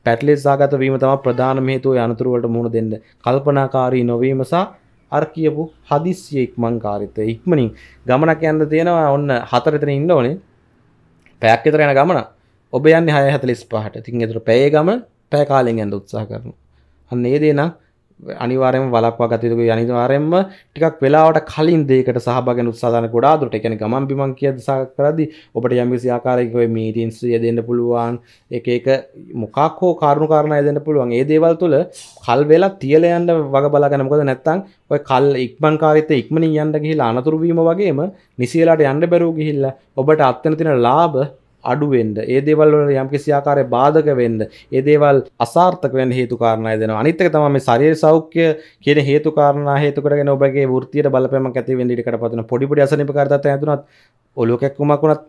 පැටලිස්සාගත වීම තම ප්‍රධාන හේතුව අනතුරුවලට මුණ දෙන්න කල්පනාකාරී නොවීම සහ අර කියපු හදිස්සිය ඉක්මන් කාරිතය ඉක්මනින් ගමනක් යන්න තියෙනවා ඔන්න හතරතන ඉන්න ඕනේ පැයක් විතර යන ගමනක් ඔබ යන්න හය හතලිස් පහට තින් එතුර පැය ගම පැය කාලෙන් ඇඳ උත්සා කරනු අන්න ඒ දේනම් අනිවාරෙන් වලක්වා ගතයුතු අනිවාරෙන්ම ටිකක් වෙලාට කලින් දේකට සහභගෙන උත්සාධන ගොඩාදුට එකන ගමන් පිමන් කියදසා කරදි ඔබට යම්ිසි ආකාරයකව මීටින්ස් යදෙන්න්න පුළුවන් එක එක මොකක්හෝ කාරුණු කාරණ යදන්න පුළුවන් ඒ දේවල් තුළ කල් වෙලා තියලයන්න වග බලාගනමකද නැත්තං ඔය කල් ඉක්මන් කාරිත ඉක්මනින් යන්න ගිහිලා අනතුරුවීම වගේම නිසියලාට යන්න බැරූ ගිහිල්ල ඔබට අත්තන තින ලාබ අඩුවෙන්ද ඒ දේවල් වල යම් කිසි ආකාරයේ බාධක වෙන්න ඒ දේවල් අසාර්ථක වෙන්න හේතු කාරණා දෙනවා අනිත් එක තමයි මේ ශරීර සෞඛ්‍ය කියන හේතු කාරණා හේතු කරගෙන ඔබගේ වෘත්තියට බලපෑමක් ඇති වෙන්න ඉඩ කඩපතුන පොඩි පොඩි අසනීපකාරී තත්ත්වයන් ඇතුණත් ඔලුවකක් වුමක් වුණත්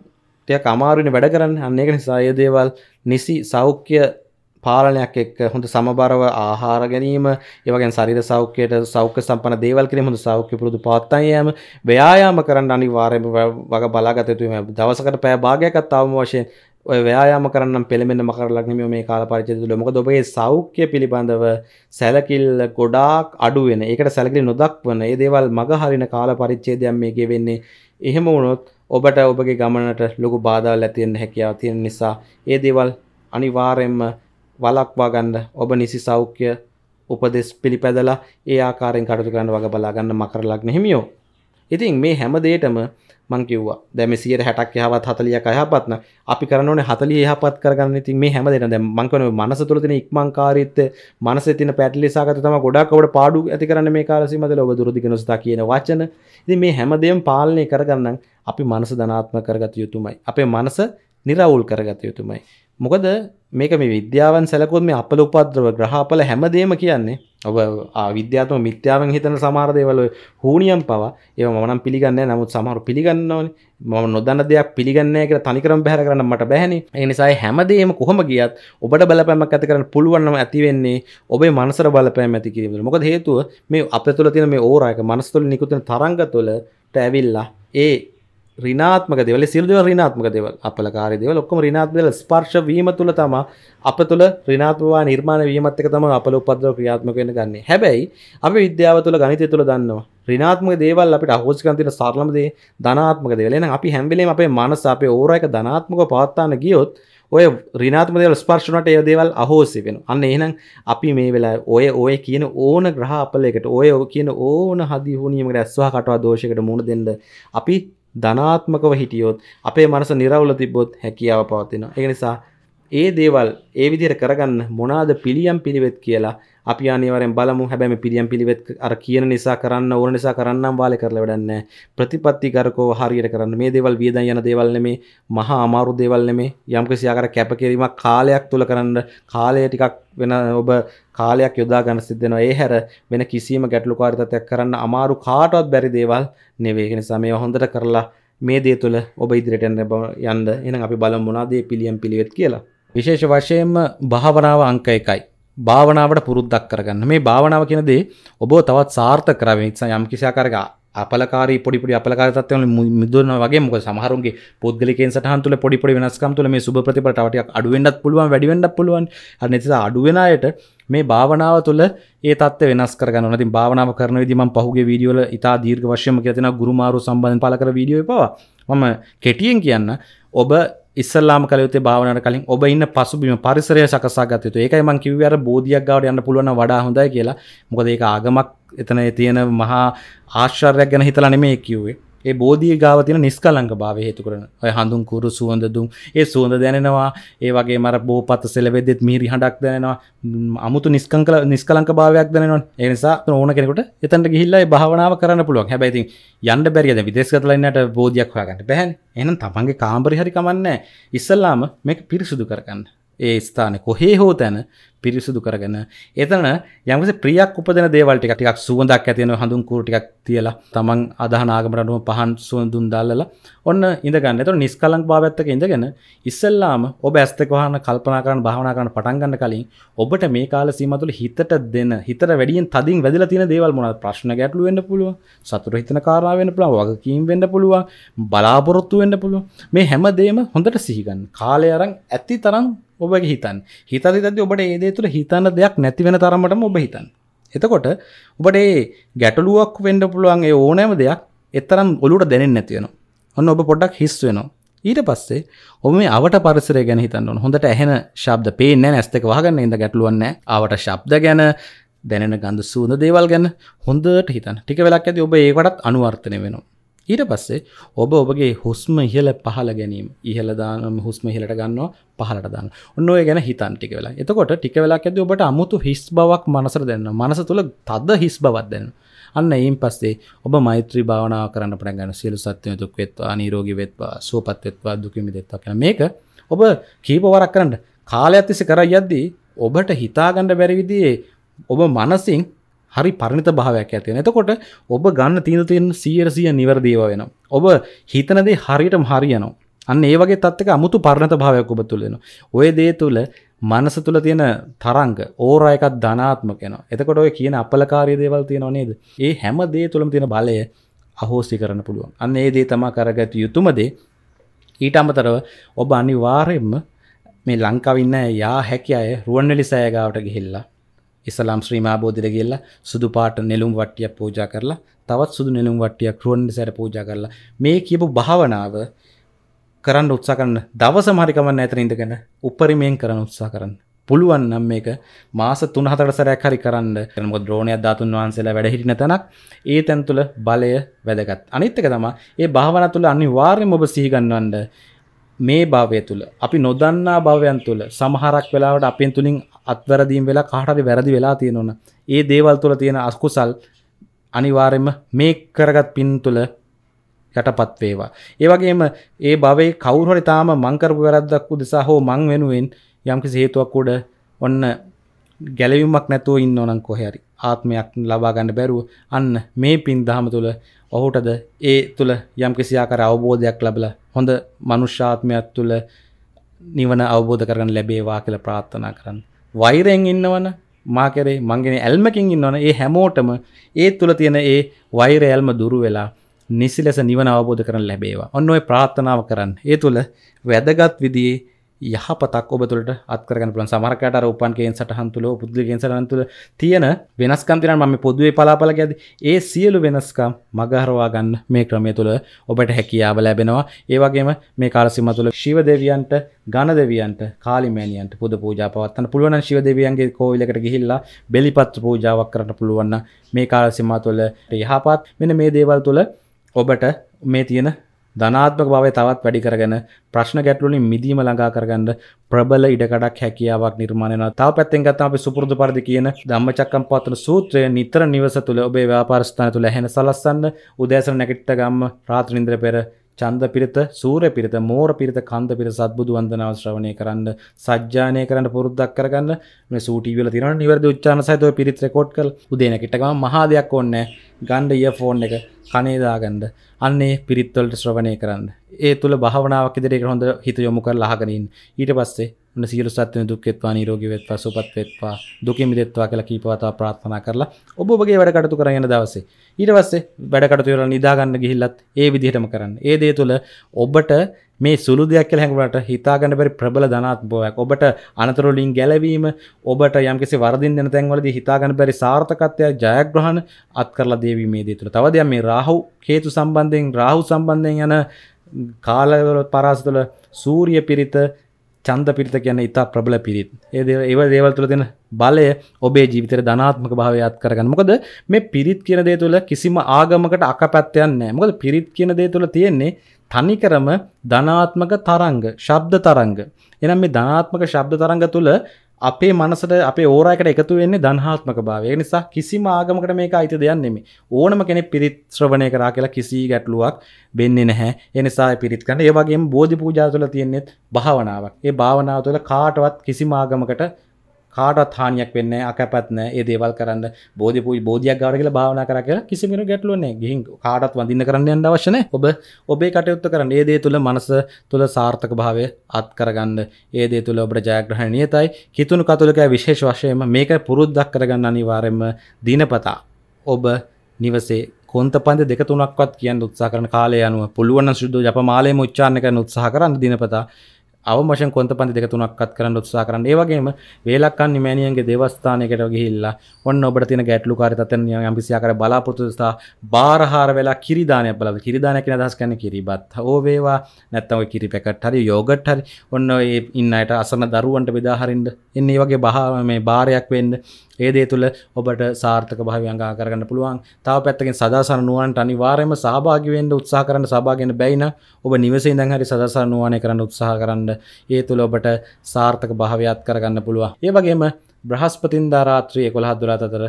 ටිකක් අමාරුනේ වැඩ කරන්න අන්න ඒක නිසා ඒ දේවල් නිසි සෞඛ්‍ය පාලනයක් එක් හොඳ සමබරව ආහාර ගැනීම ඒවගේ ශරීර සෞඛ්‍යයට සෞඛ්‍ය සම්පන්න දේවල් කිරීම හොඳ සෞඛ්‍ය පුරුදු පවත්වා යෑම ව්‍යායාම කරන්න අනිවාර්යයෙන්ම වග බලාගත යුතුයි දවසකට පැය භාගයක්වත් තවම වශයෙන් ඔය ව්‍යායාම කරන්නම් පෙළඹෙන්න මකරලක් නෙමෙයි මේ කාල පරිච්ඡේදය තුල මොකද ඔබේ සෞඛ්‍ය පිළිබඳව සැලකිල්ල ගොඩාක් අඩු වෙන. ඒකට සැලකිලි නොදක්වන මේ දේවල් මග හරින කාල පරිච්ඡේදයක් මේකේ වෙන්නේ. එහෙම වුණොත් ඔබට ඔබගේ ගමනට ලොකු බාධාවල් ඇති වෙන්න හැකියාව තියෙන නිසා ඒ දේවල් අනිවාර්යයෙන්ම වලක්වා ගන්න ඔබ නිසි සෞඛ්‍ය උපදෙස් පිළිපැදලා ඒ ආකාරයෙන් කටයුතු කරන්න වග බලා ගන්න මකර ලග්න හිමියෝ. ඉතින් මේ හැම දෙයකම මං කිව්වා දැන් මේ 160ක් යහපත් 40ක් යහපත් නම් අපි කරන්න ඕනේ 40 යහපත් කරගන්න. ඉතින් මේ හැම දෙයකම දැන් මං කියන්නේ මනස තුළ තියෙන ඉක්මන්කාරීත්වය, මනසේ තියෙන පැටලිසාගත තමයි ගොඩාක් අපිට පාඩු ඇති කරන්න මේ කාල සීමාවල ඔබ දුරදිගනසතා කියන වචන. ඉතින් මේ හැම දෙයක්ම පාලනය කරගන්න අපි මනස ධනාත්මක කරගත යුතුමයි. අපේ මනස निराවුල් කරගත යුතුමයි. මොකද මේක මේ විද්‍යාවන් සැලකොත් මේ අපල උපද්‍රව ග්‍රහපල හැමදේම කියන්නේ ඔබ විද්‍යාත්ම මිත්‍යාවෙන් හිතන සමාරදයවල හූනියම් පවා ඒ මනම් පිළිගන්න නමුත් සමහරු පිළිගන්නවන මම නොදන්න දෙයක් පිළිගන්නේ කියලා තනිකරම බැහැර කරන්න මට බැහැනේ ඒ නිසා හැමදේම කොහොම ගියත් ඔබට බලපෑමක් ඇති කරන්න පුළුවන් නම් ඇති වෙන්නේ ඔබේ මනසට බලපෑම ඇති කිරීම මොකද හේතුව මේ අප තුළ තියෙන මේ ඕරායක මනස තුළ නිකුත් වෙන තරංග තුළ ඇවිල්ලා ඒ රිනාත්මක දෙවල සිල්දව රිනාත්මක දෙවල් අපල කාර දෙව ඔක්කම රිනාත්මල ස්පර්ශවීම තුළ තම අප තුළ රිනාත්වා නිර්මාණ වීමත්තක තම අපල උපද්‍රව ක්‍රියාත්මක වෙන ගන්නේ හැබැයි අපි විද්‍යාව තුළ ගනිත තුළ දන්නවා රිනාත්මක දේවල් අපිට අහෝස්කන්තින සරලමදේ ධනාත්මක දෙවලෙන අපි හැම්බිලීම අපේ මනස අපේ ඕරයක ධනාත්මක පවත්තාන ගියොත් ඔය රිනාත්ම දෙවල් ස්පර්ශනට ඒ දේවල් අහෝසි වෙන අන්න එහෙනම් අපි මේ වෙලා ඔය ඔය කියන ඕන ග්‍රහ අපලයකට ඔය ඔය කියන ඕන හදි හුනියමකට ඇස්වා කටවා දෝෂයකට මුණ දෙන්න අපි ධනාත්මකව හිටියොත් අපේ මනස නිරවුල තිබොත් හැකියාව පවතිනවා. ඒ නිසා ඒ දේවල් ඒ විදිහට කරගන්න මොනවාද පිළියම් පිළිවෙත් කියලා අපි අනිවරෙන් බලමු හැබැම පිරියම් පිළිවෙත් අර කියන නිසා කරන්න ඕන නිසා කරන්නම් වාල කරලා වැඩන්න ප්‍රතිපත්ති කරකෝ හරියට කරන්න මේ දේවල් වියදන් යන දේවල් නෙමේ මහා අමාරු දේවල් නෙමේ යම් කිසි ආකාර කැපකිරීමක් කාලයක් තුල කරන්න කාලය ටිකක් වෙන ඔබ කාලයක් යොදා ගන්න සිද්ධ වෙනවා ඒ හැර වෙන කිසිම ගැටලුකාරී තත්ත්වයක් කරන්න අමාරු කාටවත් බැරි දේවල් නෙවෙයි ඒ නිසා මේවා හොඳට කරලා මේ දේ තුළ ඔබ ඉදිරියට යන්න යන්න එහෙනම් අපි බලමු මොනවාද මේ පිළියම් පිළිවෙත් කියලා විශේෂ වශයෙන්ම භාවනාව අංක 1යි භාවනාවට පුරුද්දක් කරගන්න මේ භාවනාව කියන දේ ඔබ තවත් සාර්ථක කරගෙන ඉතින් යම් කිසි ආකාරයක අපලකාරී පොඩි පොඩි අපලකාරී තත්ත්වයන් මිදුණා වගේ මොකද සමහරුන්ගේ පොද්ගලිකෙන් සටහන් තුළ පොඩි පොඩි වෙනස්කම් තුළ මේ සුබ ප්‍රතිඵල තව ටිකක් අඩු වෙන්නත් පුළුවන් වැඩි වෙන්නත් පුළුවන් අර නැතිස අඩු වෙන අයට මේ භාවනාව තුළ ඒ තත්ත්ව වෙනස් කරගන්න ඕන. ඉතින් භාවනාව කරන විදිහ මම පහුගිය වීඩියෝ වල ඉතා දීර්ඝ වශයෙන්ම කියලා තියෙනවා ගුරුමාරු සම්බන්ධයෙන් පළ කර වීඩියෝ එපවා. මම කෙටියෙන් කියන්න ඔබ ඉස්සල්ලාම කලයුත්තේ භාවනාවට කලින් ඔබ ඉන්න පසුබිම පරිසරය සකසා ගත යුතුයි. ඒකයි මම කිව්වේ අර බෝධියක් ගාවට යන්න පුළුවන් නම් වඩා හොඳයි කියලා. මොකද ඒක ආගමක් එතන තියෙන මහා ආශ්චර්යයක් ගැන හිතලා නෙමෙයි කිව්වේ. ඒ බෝධී ගාව තින නිස්කලංක භාව හේතු කරන ඔය හඳුන් කුරු සුවඳ දුම් ඒ සුවඳ දැනෙනවා ඒ වගේ මර බෝපත සෙලබෙදෙත් මීරි හඬක් දැනෙනවා අමුතු නිස්කංකල නිස්කලංක භාවයක් දැනෙනවා ඒ නිසා ඕන කෙනෙකුට එතනට ගිහිල්ලා ඒ භාවනාව කරන්න පුළුවන් හැබැයි ඉතින් යන්න බැරිය දැන් විදේශගතලා ඉන්නට බෝධියක් හොයාගන්න බැහැනේ එහෙනම් තමන්ගේ කාමරේ හරි කමන්නේ ඉස්සල්ලාම මේක පිරිසුදු කරගන්න ඒ ස්ථාන කොහේ හෝ තැන පිරිසුදු කරගෙන එතන යමස ප්‍රියක් උපදන දේවල් ටික ටිකක් සුවඳක් ඇති වෙනවා හඳුන් කූරු ටිකක් තියලා තමන් අදහන ආගමට අනුව පහන් සුවඳුන් දාලා ඔන්න ඉඳ ගන්න. එතකොට නිෂ්කලංක භාවයත් එක්ක ඉඳගෙන ඉස්සෙල්ලාම ඔබ ඇස් දෙක වහන කල්පනා කරන භාවනා කරන පටන් ගන්න කලින් ඔබට මේ කාල සීමාව තුළ හිතට දෙන හිතට වැඩියෙන් තදින් වැදලා තියෙන දේවල් මොනවද? ප්‍රශ්න ගැටළු වෙන්න පුළුවන්, සතුට හිතන කාරණා වෙන්න පුළුවන්, වගකීම් වෙන්න පුළුවන්, බලාපොරොත්තු වෙන්න පුළුවන්. මේ හැම දෙයක්ම හොඳට සිහි ගන්න. කාලය අරන් ඇති තරම් ඔබ හිතන් හිත හිතද ඔබට ඒදේ තුළ හිතන්න දෙයක් නැති වෙන තරමටම ඔබ හිතන් එතකොට ඔබට ඒ ගැටලුවක් වෙන්ඩ පුළුවන් ඒ ඕනෑම දෙයක් එතරම් ඔලුට දැනෙන් නැතිවෙන ඔන්න ඔබ පොඩ්ඩක් හිස් වෙනවා ඊට පස්සේ ඔම අවට පරිසර ගැන හිතන්න හොඳට ඇහෙන ශබ්ද පේන ඇස්තක වහගන්න ඉඳ ගැටලුවන්න අවට ශබ්ද ගැන දැනෙන ගඳ සූඳ දේවල් ගැන හොඳට හිතන් ටික වෙලක් ඇති ඔබ ඒකටත් අනුවර්තනය වෙනවා ඊට පස්සේ ඔබ ඔබගේ හුස්ම ඉහල පහල ගැනීම ඉහලදාන හුස්ම හිලට ගන්නවා පහලට දන්න ඔන්න ඔය ගැන හිතන් ටික වෙලා එතකොට ටික වෙලා ඇද ඔබට අමුතු හිස් බවක් මනසර දෙන්න මනස තුළ තද හිස් බවත් දෙන්න අන්න ඒන් පස්සේ ඔබ මෛත්‍රී භාවනාව කරන්න පටන් ගන්න සියලු සත්‍යය දුක් වෙත්වා නිරෝගී වෙත්වා සුවපත් වෙත්වා දුකින් මිදෙත්වා කියන මේක ඔබ කීප වරක් කරන්න කාලයක් තිස්සේ කරා යද්දී ඔබට හිතාගන්න බැරි විදිහේ ඔබ මනසින් හරි පරිණත භාවයක් ඇතියෙන එතකොට ඔබ ගන්න තීන තියෙන සියරසිය නිවැරදිව වෙන ඔබ හිතනදේ හරියටම හරියනවා අන්න ඒ වගේ තත්ත්වක අමුතු පරිණත භාවයක් ඔබ තුල වෙනවා ඔය දේ තුල මනස තුල තියෙන තරංග ඕරා එකක් ධනාත්මක වෙනවා එතකොට ඔය කියන අපලකාරී දේවල් තියෙනව නේද ඒ හැම දේ තුලම තියෙන බලය අහෝසි කරන්න පුළුවන් අන්න ඒ දේ තමයි කරගත යුතුම දේ ඊට අමතරව ඔබ අනිවාර්යයෙන්ම මේ ලංකාවේ ඉන්න යා හැකි අය රුවන්වැලි සෑගාවට ගිහිල්ලා ඉස්ලාම් ශ්‍රීමා බෝධිර ගිහිල්ලා සුදු පාට නෙළුම් වට්ටියක් පූජා කරලා තවත් සුදු නෙළුම් වට්ටියක් රුවන් සැර පූජා කරලා මේ කියපු භාවනාව කරන්න උත්සා කරන්න දවසම හරි කමන්න ඇතන ඉඳගෙන උපරිමයෙන් කරන්න උත්සා කරන්න පුළුවන් නම් මේක මාස 3-4 සැරයක් හරි කරන්න. එතන මොකද ඩ්‍රෝනයක් ධාතුන් වහන්සේලා වැඩ හිටින තැනක්. ඒ තැන් තුල බලය වැදගත්. අනිත් එක තමයි මේ භාවනා තුල අනිවාර්යයෙන්ම ඔබ සිහි ගන්නවන්න මේ භාවය තුල අපි නොදන්නා භවයන් තුල සමහරක් වෙලාවට අපෙන් තුලින් අත්වැරදීම් වෙලා කාටරි වැරදි වෙලා තියෙනවන ඒ දේවල් තුළ තියෙන අස්කුසල් අනිවාරෙන්ම මේ කරගත් පින් තුළ යටපත් වේවා ඒවගේම ඒ බවේ කවුරහරි තාම මංකරපු වැරද්දක්කු දෙසා හෝ මං වෙනුවෙන් යම්කි සේතුවක් උඩ ඔන්න ගැලවීමක් නැතුව ඉන්න ඕනං කොහැරි ආත්මයක් ලබාගන්න බැරුව අන්න මේ පින් දහම තුළ ඔහුටද ඒ තුළ යම් කිසියාකර අවබෝධයක් ලබල හොඳ මනුෂ්‍යාත්මයක් තුළ නිවන අවබෝධ කරන ලැබේවා කියල ප්‍රාත්ථනා කරන්න වෛරයෙන් ඉන්නවන මා කරේ මංගෙන ඇල්මකින් ඉන්නවන ඒ හැමෝටම ඒ තුළ තියෙන ඒ වෛර ඇල්ම දුරු වෙලා නිසි ලෙස නිවන අවබෝධ කරන ලැබේවා ඔන්න ඔය ප්‍රාත්ථනාව කරන්න ඒ තුළ වැදගත් විදිේ යහපතක් ඔබතුලට අත්කරගන්න පුළන් සමරකට රෝපන්ගේෙන් සටහන් තුළ පුද්ලිගෙන් සටහන් තුළ තියෙන වෙනස්කම් තිරන මම පොදුවේ පලාපල ගැද ඒ සියලු වෙනස්කම් මගහරවා ගන්න මේ ක්‍රමය තුළ ඔබට හැකියාව ලැබෙනවා ඒවගේම මේ කාලසිම තුළ ශිව දෙවියන්ට ගණ දෙවියන්ට කාලිමෑනියන්ට පුද පූජා පවත්තන පුළුවන් ශිව දෙවියන්ගේ කෝවිලකට ගිහිල්ලා බෙලිපත් පූජාවක් කරට පුළුවන්න මේ කාලසිමා තුළ යහපත් මෙන මේ දේවල් තුළ ඔබට මේ තියෙන ධනාත්මක බවය තවත් වැඩි කරගෙන ප්‍රශ්න ගැටලුලින් මිදීම ළඟා කරගන්න ප්‍රබල ඉඩකඩක් හැකියාවක් නිර්මාණය වෙනවා. තව පැත්තෙන් ගත්තම අපි සුපුරුදු පරිදි කියන ධම්මචක්කම්පවත්තන සූත්‍රය නිතර නිවස තුල ඔබේ ව්‍යාපාර ස්ථාන තුල ඇහෙන සලස්සන්න උදෑසන නැගිට්ට ගම්ම රාත්‍රී නින්දර පෙර චන්ද පිරිත සූර්ය පිරිත මෝර පිරිත කන්ද පිරිත සත්බුදු වන්දනාව ශ්‍රවණය කරන්න සජ්ජානය කරන්න පුරුද්දක් කරගන්න මේ සූටීවි වල තියෙනවා නිවැරදි උච්චාරණ සහිතව පිරිත් රෙකෝඩ් කරලා උදේන කිට ගම මහා දෙයක් ඕනේ ගන්න ඉයර්ෆෝන් එක කනේ දාගන්න අන්නේ පිරිත් වලට ශ්‍රවණය කරන්න ඒ තුල භාවනාවක් ඉදිරියට හොඳ හිත යොමු කරලා අහගෙන ඉන්න ඊට පස්සේ ඔන්න සියලු සත්ත්වයන් දුක් වෙත්වා නිරෝගී වෙත්වා සුවපත් වෙත්වා දුකින් මිදෙත්වා කියලා කීපවතාව ප්‍රාර්ථනා කරලා ඔබ ඔබගේ වැඩ කටයුතු කරගෙන යන දවසේ ඊට පස්සේ වැඩ කටයුතු වල නිදා ගන්න ගිහිල්ලත් ඒ විදිහටම කරන්න. ඒ දේ තුළ ඔබට මේ සුළු දෙයක් කියලා හැඟුණාට හිතාගන්න බැරි ප්‍රබල ධනාත්මකයක් ඔබට අනතුරු වලින් ගැලවීම ඔබට යම්කිසි වරදින් දෙන තැන්වලදී හිතාගන්න බැරි සාර්ථකත්වය ජයග්‍රහණ අත් කරලා දේවි මේ දේ තුළ. තව දෙයක් මේ රාහු හේතු සම්බන්ධයෙන් රාහු සම්බන්ධයෙන් යන කාලවල පරාස තුළ සූර්ය පිරිත චන්ද පිරිත කියන්න ඉතා ප්‍රබල පිරිත් ඒද ඒව දේවල් තුළ දෙන බලය ඔබේ ජීවිතර ධනාත්මක භාවයත් කරගන්න මොකද මේ පිරිත් කියන දේ තුළ කිසිම ආගමකට අක පැත්තයන්නේ මොකද පිරිත් කියන දේ තුළ තියෙන්නේ තනිකරම ධනාත්මක තරංග ශබ්ද තරංග එනම් මේ ධනාත්මක ශබ්ද තරංග තුළ අපේ මනසට අපේ ඕරයකට එකතු වෙන්නේ දන්හාත්මක භාවය නිසා කිසිම ආගමකට මේක අයිති දෙයක් නෙමෙයි. ඕනම කෙනෙක් පිරිත් ශ්‍රවණය කරා කියලා කිසි ගැටලුවක් වෙන්නේ නැහැ. ඒ නිසා පිරිත් කරන. ඒ වගේම බෝධි පූජා තුළ තියෙන්නේ භාවනාවක්. ඒ භාවනාව තුළ කාටවත් කිසිම ආගමකට කාටත් හානියක් වෙන්න අකපත්න ඒ දේවල් කරන්න බෝධ පු බෝධයක් ගාර කියලා භාවනා කර කියලා කිසිමෙන ගැටලුවන්නේ ගිහින් කාටත් වඳින්න කරන්න යන්න අවශ්‍ය නැහැ ඔබ ඔබේ කටයුත්ත කරන්න ඒ දේ තුල මනස තුල සාර්ථක භාවය අත් කරගන්න ඒ දේ තුල ඔබට ජයග්‍රහණ නියතයි කිතුණු කතුලකයි විශේෂ වශයෙන්ම මේක පුරුද්දක් කරගන්න අනිවාර්යයෙන්ම දිනපතා ඔබ නිවසේ කොන්ත පන්ද දෙක තුනක්වත් කියන්න උත්සා කරන කාලය අනුව පුළුවන් සුද්ද ජපමාලයම උච්චාරණ කරන උත්සාහ කරන්න දිනපතා අවමශ කොත පන්ති දෙක තුනක්ත් කරන්න උත්සා කරන්න ඒවගේම වේලක්කන් නිමෑනියන්ගේ දෙවස්ථානයකට ගිහිල්ලා ඔන්න ඔබට තින ගැටලු කාරිතතන යම්පිසියාකර බලාපොරතුස්ථා බාරහාර වෙලා කිරිදානය බල කිරිදානයක අදහස් කන කිරිබත් හෝ වේවා නැත්තව කිරි පැකට හරි යෝගට් හරි ඔන්න ඒ ඉන්නයට අසන දරුවන්ට බෙදාහරින්ට එන්නේ වගේ බහ මේ භාරයක් වෙන්න ඒ දේ තුළ ඔබට සාර්ථක භාවයංගා කරගන්න පුළුවන් තව පැත්තකින් සදාසන නුවන්ට අනිවාර්යයෙන්ම සහභාගී වෙන්න උත්සාහ කරන්න සබාගෙන බැයින ඔබ නිවසේ ඉඳන් හරි සදාසන නුවණේ කරන්න උත්සාහ කරන්න ඒ තුළ ඔබට සාර්ථක භාවයක් කරගන්න පුළුවන් ඒ වගේම බ්‍රහස්පතින්දා රාත්‍රී 11 දුරාත අතර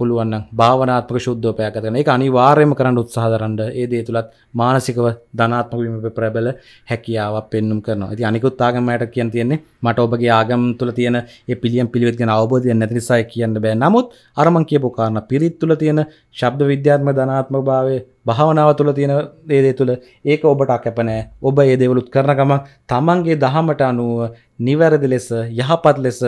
පුළුවන් නම් භාවනාත්මක ශුද්ධව පැය ගත කරන එක අනිවාර්යයෙන්ම කරන්න උත්සාහ දරන්න. ඒ දේ තුලත් මානසිකව ධනාත්මක වීම ප්‍රබල හැකියාවක් පෙන්눔 කරනවා. ඉතින් අනිකුත් ආගම් වලට කියන්න තියෙන්නේ මට ඔබගේ ආගම් තුල තියෙන ඒ පිළියම් පිළිවෙත් ගැන අවබෝධයක් නැති නිසා කියන්න බෑ. නමුත් අර මං කියපු කාරණා පිරිත් තුල තියෙන ශබ්ද විද්‍යාත්මක ධනාත්මක භාවය භාවනාව තුළ තියෙන දේදේ තුළ ඒක ඔබට අකැපනෑ ඔබ ඒ දේවලුත් කරන ගමන් තමන්ගේ දහමට අනුව නිවැරදි ලෙස යහපත් ලෙස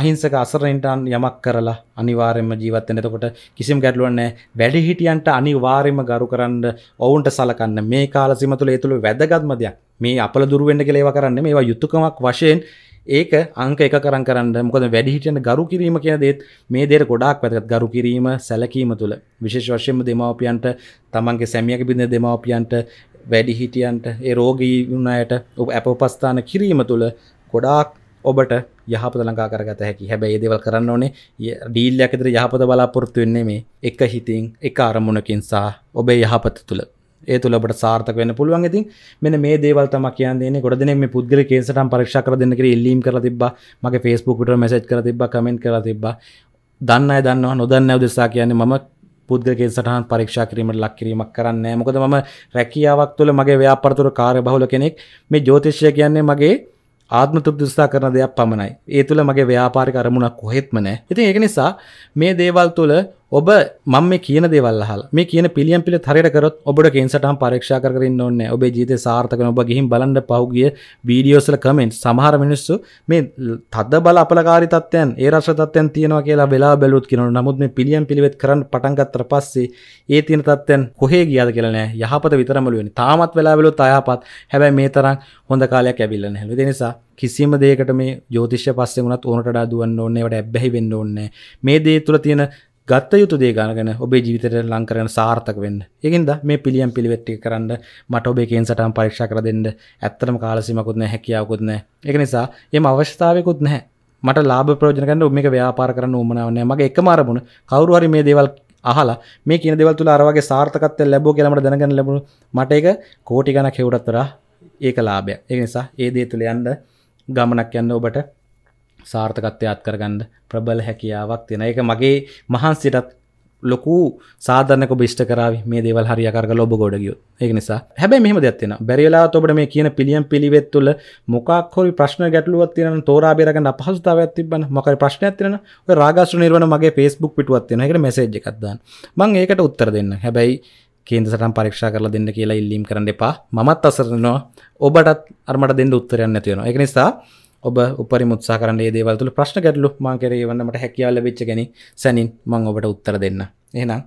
අහිංසක අසරණයින්ටන් යමක් කරලා අනිවාර්යෙන්ම ජීවත් වෙන එතකොට කිසිම ගැටලුවක් නැහැ වැඩිහිටියන්ට අනිවාර්යෙන්ම ගරු කරන්න ඔවුන්ට සලකන්න මේ කාල සීම තුළ ඒ තුළ වැදගත්ම දෙයක් මේ අපල දුරු වෙන්න කියලා ඒවා කරන්නේ මේවා යුතුයකමක් වශයෙන් ඒක අංක එක කරන් කරන්න මොකද වැඩිහිටියන ගරු කිරීම කියන දේත් මේ දේට ගොඩාක් වැදගත් ගරු කිරීම සැලකීම තුළ විශේෂ වශයෙන්ම දෙමාපියන්ට තමන්ගේ සැමියක බිඳ දෙමාපියන්ට වැඩිහිටියන්ට ඒ රෝගී වුණයට ඔබ අපපස්ථාන කිරීම තුළ ගොඩාක් ඔබට යහපත ලංකා කරගත හැකි හැබැයි ඒ දේවල් කරන්න ඕනේ ඩීල්යක් ඇතුළේ යහපත බලාපොරොත්තු වෙන්නේ මේ එක හිතින් එක අරමුණකින් සහ ඔබේ යහපත තුළ ඒ තුළ ඔබට සාර්ථක වෙන්න පුළුවන්. ඉතින් මෙන්න මේ දේවල් තමයි කියන්න දෙන්නේ. ගොඩ දෙනෙක් මේ පුද්ගලික කේසටම් පරීක්ෂා කරලා දෙන්න කියලා ඉල්ලීම් කරලා තිබ්බා. මගේ Facebook පිටර මැසේජ් කරලා තිබ්බා, කමෙන්ට් කරලා තිබ්බා. දන්න අය දන්නවා, නොදන්න අය උදෙසා කියන්නේ මම පුද්ගල කේසටහන් පරීක්ෂා කිරීමට ලක් කිරීමක් කරන්නේ මොකද මම රැකියාවක් තුළ මගේ ව්‍යාපාරතුර කාර්ය බහුල කෙනෙක්. මේ ජ්‍යොතිෂය කියන්නේ මගේ ආත්ම තුෘතිස්ථා කරන දෙයක් පමණයි. ඒ තුළ මගේ ව්‍යාපාරික අරමුණක් කොහෙත්ම නෑ. ඉතින් ඒක නිසා මේ දේවල් තුළ ඔබ මම මේ කියන දේවල් අහලා මේ කියන පිළියම් පිළිත් හරියට කරොත් ඔබට කේන්සටහන් පරීක්ෂා කර කර ඉන්න ඕනේ ඔබේ ජීවිතේ සාර්ථක වෙන ඔබ ගිහින් බලන්න පහුගිය වීඩියෝස් වල කමෙන්ට් සමහර මිනිස්සු මේ තද බල අපලකාරී තත්ත්වයන් ඒ රස තත්ත්වයන් තියෙනවා කියලා වෙලා බැලුවොත් කියනවා නමුත් මේ පිළියම් පිළිවෙත් කරන්න පටන් ගත්තට පස්සේ ඒ තියෙන තත්ත්වයන් කොහේ ගියාද කියලා නෑ යහපත විතරමලු වෙන්නේ තාමත් වෙලා බැලුවොත් අයහපත් හැබැයි මේ තරම් හොඳ කාලයක් ඇවිල්ලා නැහැ ඒ නිසා කිසිම දෙයකට මේ ජෝතිෂ්‍ය පස්සේ වුණත් ඕනට වඩා දුවන්න ඕනේ ඒවට ඇබ්බැහි වෙන්න ඕනේ මේ දේ තුල තියෙන ගත්ත යුතු දේගනගෙන ඔබේ ජීවිතයට ලංකරන සාර්ථක වෙන්න ඒකින්ද මේ පිළියම් පිළිවෙට්ටි කරන්න මට ඔබේ කේන් සටම් පරීක්ෂා කර දෙන්න ඇත්තටම කාලසිමකුත් නැහැ හැකියාවකුත් නැහැ ඒක නිසා එම අවශ්‍යතාවයකුත් නැහැ මට ලාභ ප්‍රයෝජන ගන්න ඔබ මේක ව්‍යාපාර කරන්න උවමනාවක් නැහැ මගේ එකම අරමුණ කවුරු හරි මේ දේවල් අහලා මේ කියන දේවල් තුල අර වගේ සාර්ථකත්වයක් ලැබුවා කියලා මට දැනගන්න ලැබුණු මට ඒක කෝටි ගණක් හේවටත් වඩා ඒක ලාභයක් ඒ නිසා ඒ දේ තුල යන්න ගමනක් යන්න ඔබට සාර්ථකත්වයත් කරගන්න ප්‍රබල හැකියාවක් තියෙන එක මගේ මහන්සිටත් ලොකු සාධනක බිෂ්ට කරාව මේ දේවල් හරියාකාරග ලොබ ගොඩගියෝ ඒක නිසා හැබැයි මෙහම දෙයක්ත්තින බැරිලා ඔබට මේ කියන පිළියම් පිළිවෙත් තුළ මොකක්හොරි ප්‍රශ්න ගැටලුවත් තියෙන තෝරාබේරගන්න අපහසුතාවයක් තිබන්න මොකරි ප්‍රශ්නයක් තියෙන රාගස්ු නිර්වණ මගේ ෆස්බුක් පිටුවත් තියෙන එකට මෙසේජ් එකක්දන්න මං ඒකට උත්තර දෙන්න හැබැයි කේන්ද සටන් පරීක්ෂා කරලා දෙන්න කියලා ඉල්ලීම් කරන්න එපා මමත් අසරනවා ඔබටත් අරමට දෙන්න උත්තරයන්න තියෙනවා එක නිසා ඔබ උපරි මුත්සා කරන්න දේවල්තුල ප්‍රශ්න ගැටලු මාකරේ වන්නට හැකියාව ලැබිච්ච ගැන සැනින් මං ඔබට උත්තර දෙන්න. එහෙනම්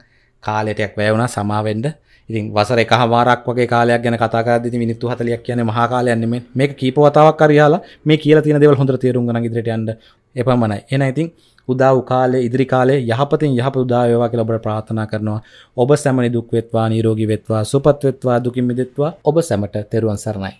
කාලයටයක් වැය වුණා සමාවෙන්න. ඉතින් වසර එක හමාරක් වගේ කාලයක් ගැන කතා කරද්දී මිනිත්තු 40ක් කියන්නේ මහා කාලයක් නෙමෙයි. මේක කීප වතාවක් කරලා මේ කියලා තියෙන දේවල් හොඳට තේරුම් ගන්න ඉදිරියට යන්න එපමණයි. එහෙනම් ඉතින් උදා වූ කාලේ ඉදිරි කාලේ යහපතින් යහපත උදා වේවා කියලා ඔබට ප්‍රාර්ථනා කරනවා. ඔබ සැම නිදුක් වෙත්වා, නිරෝගී වෙත්වා, සුවපත් වෙත්වා, දුකින් මිදෙත්වා. ඔබ සැමට තෙරුවන් සරණයි.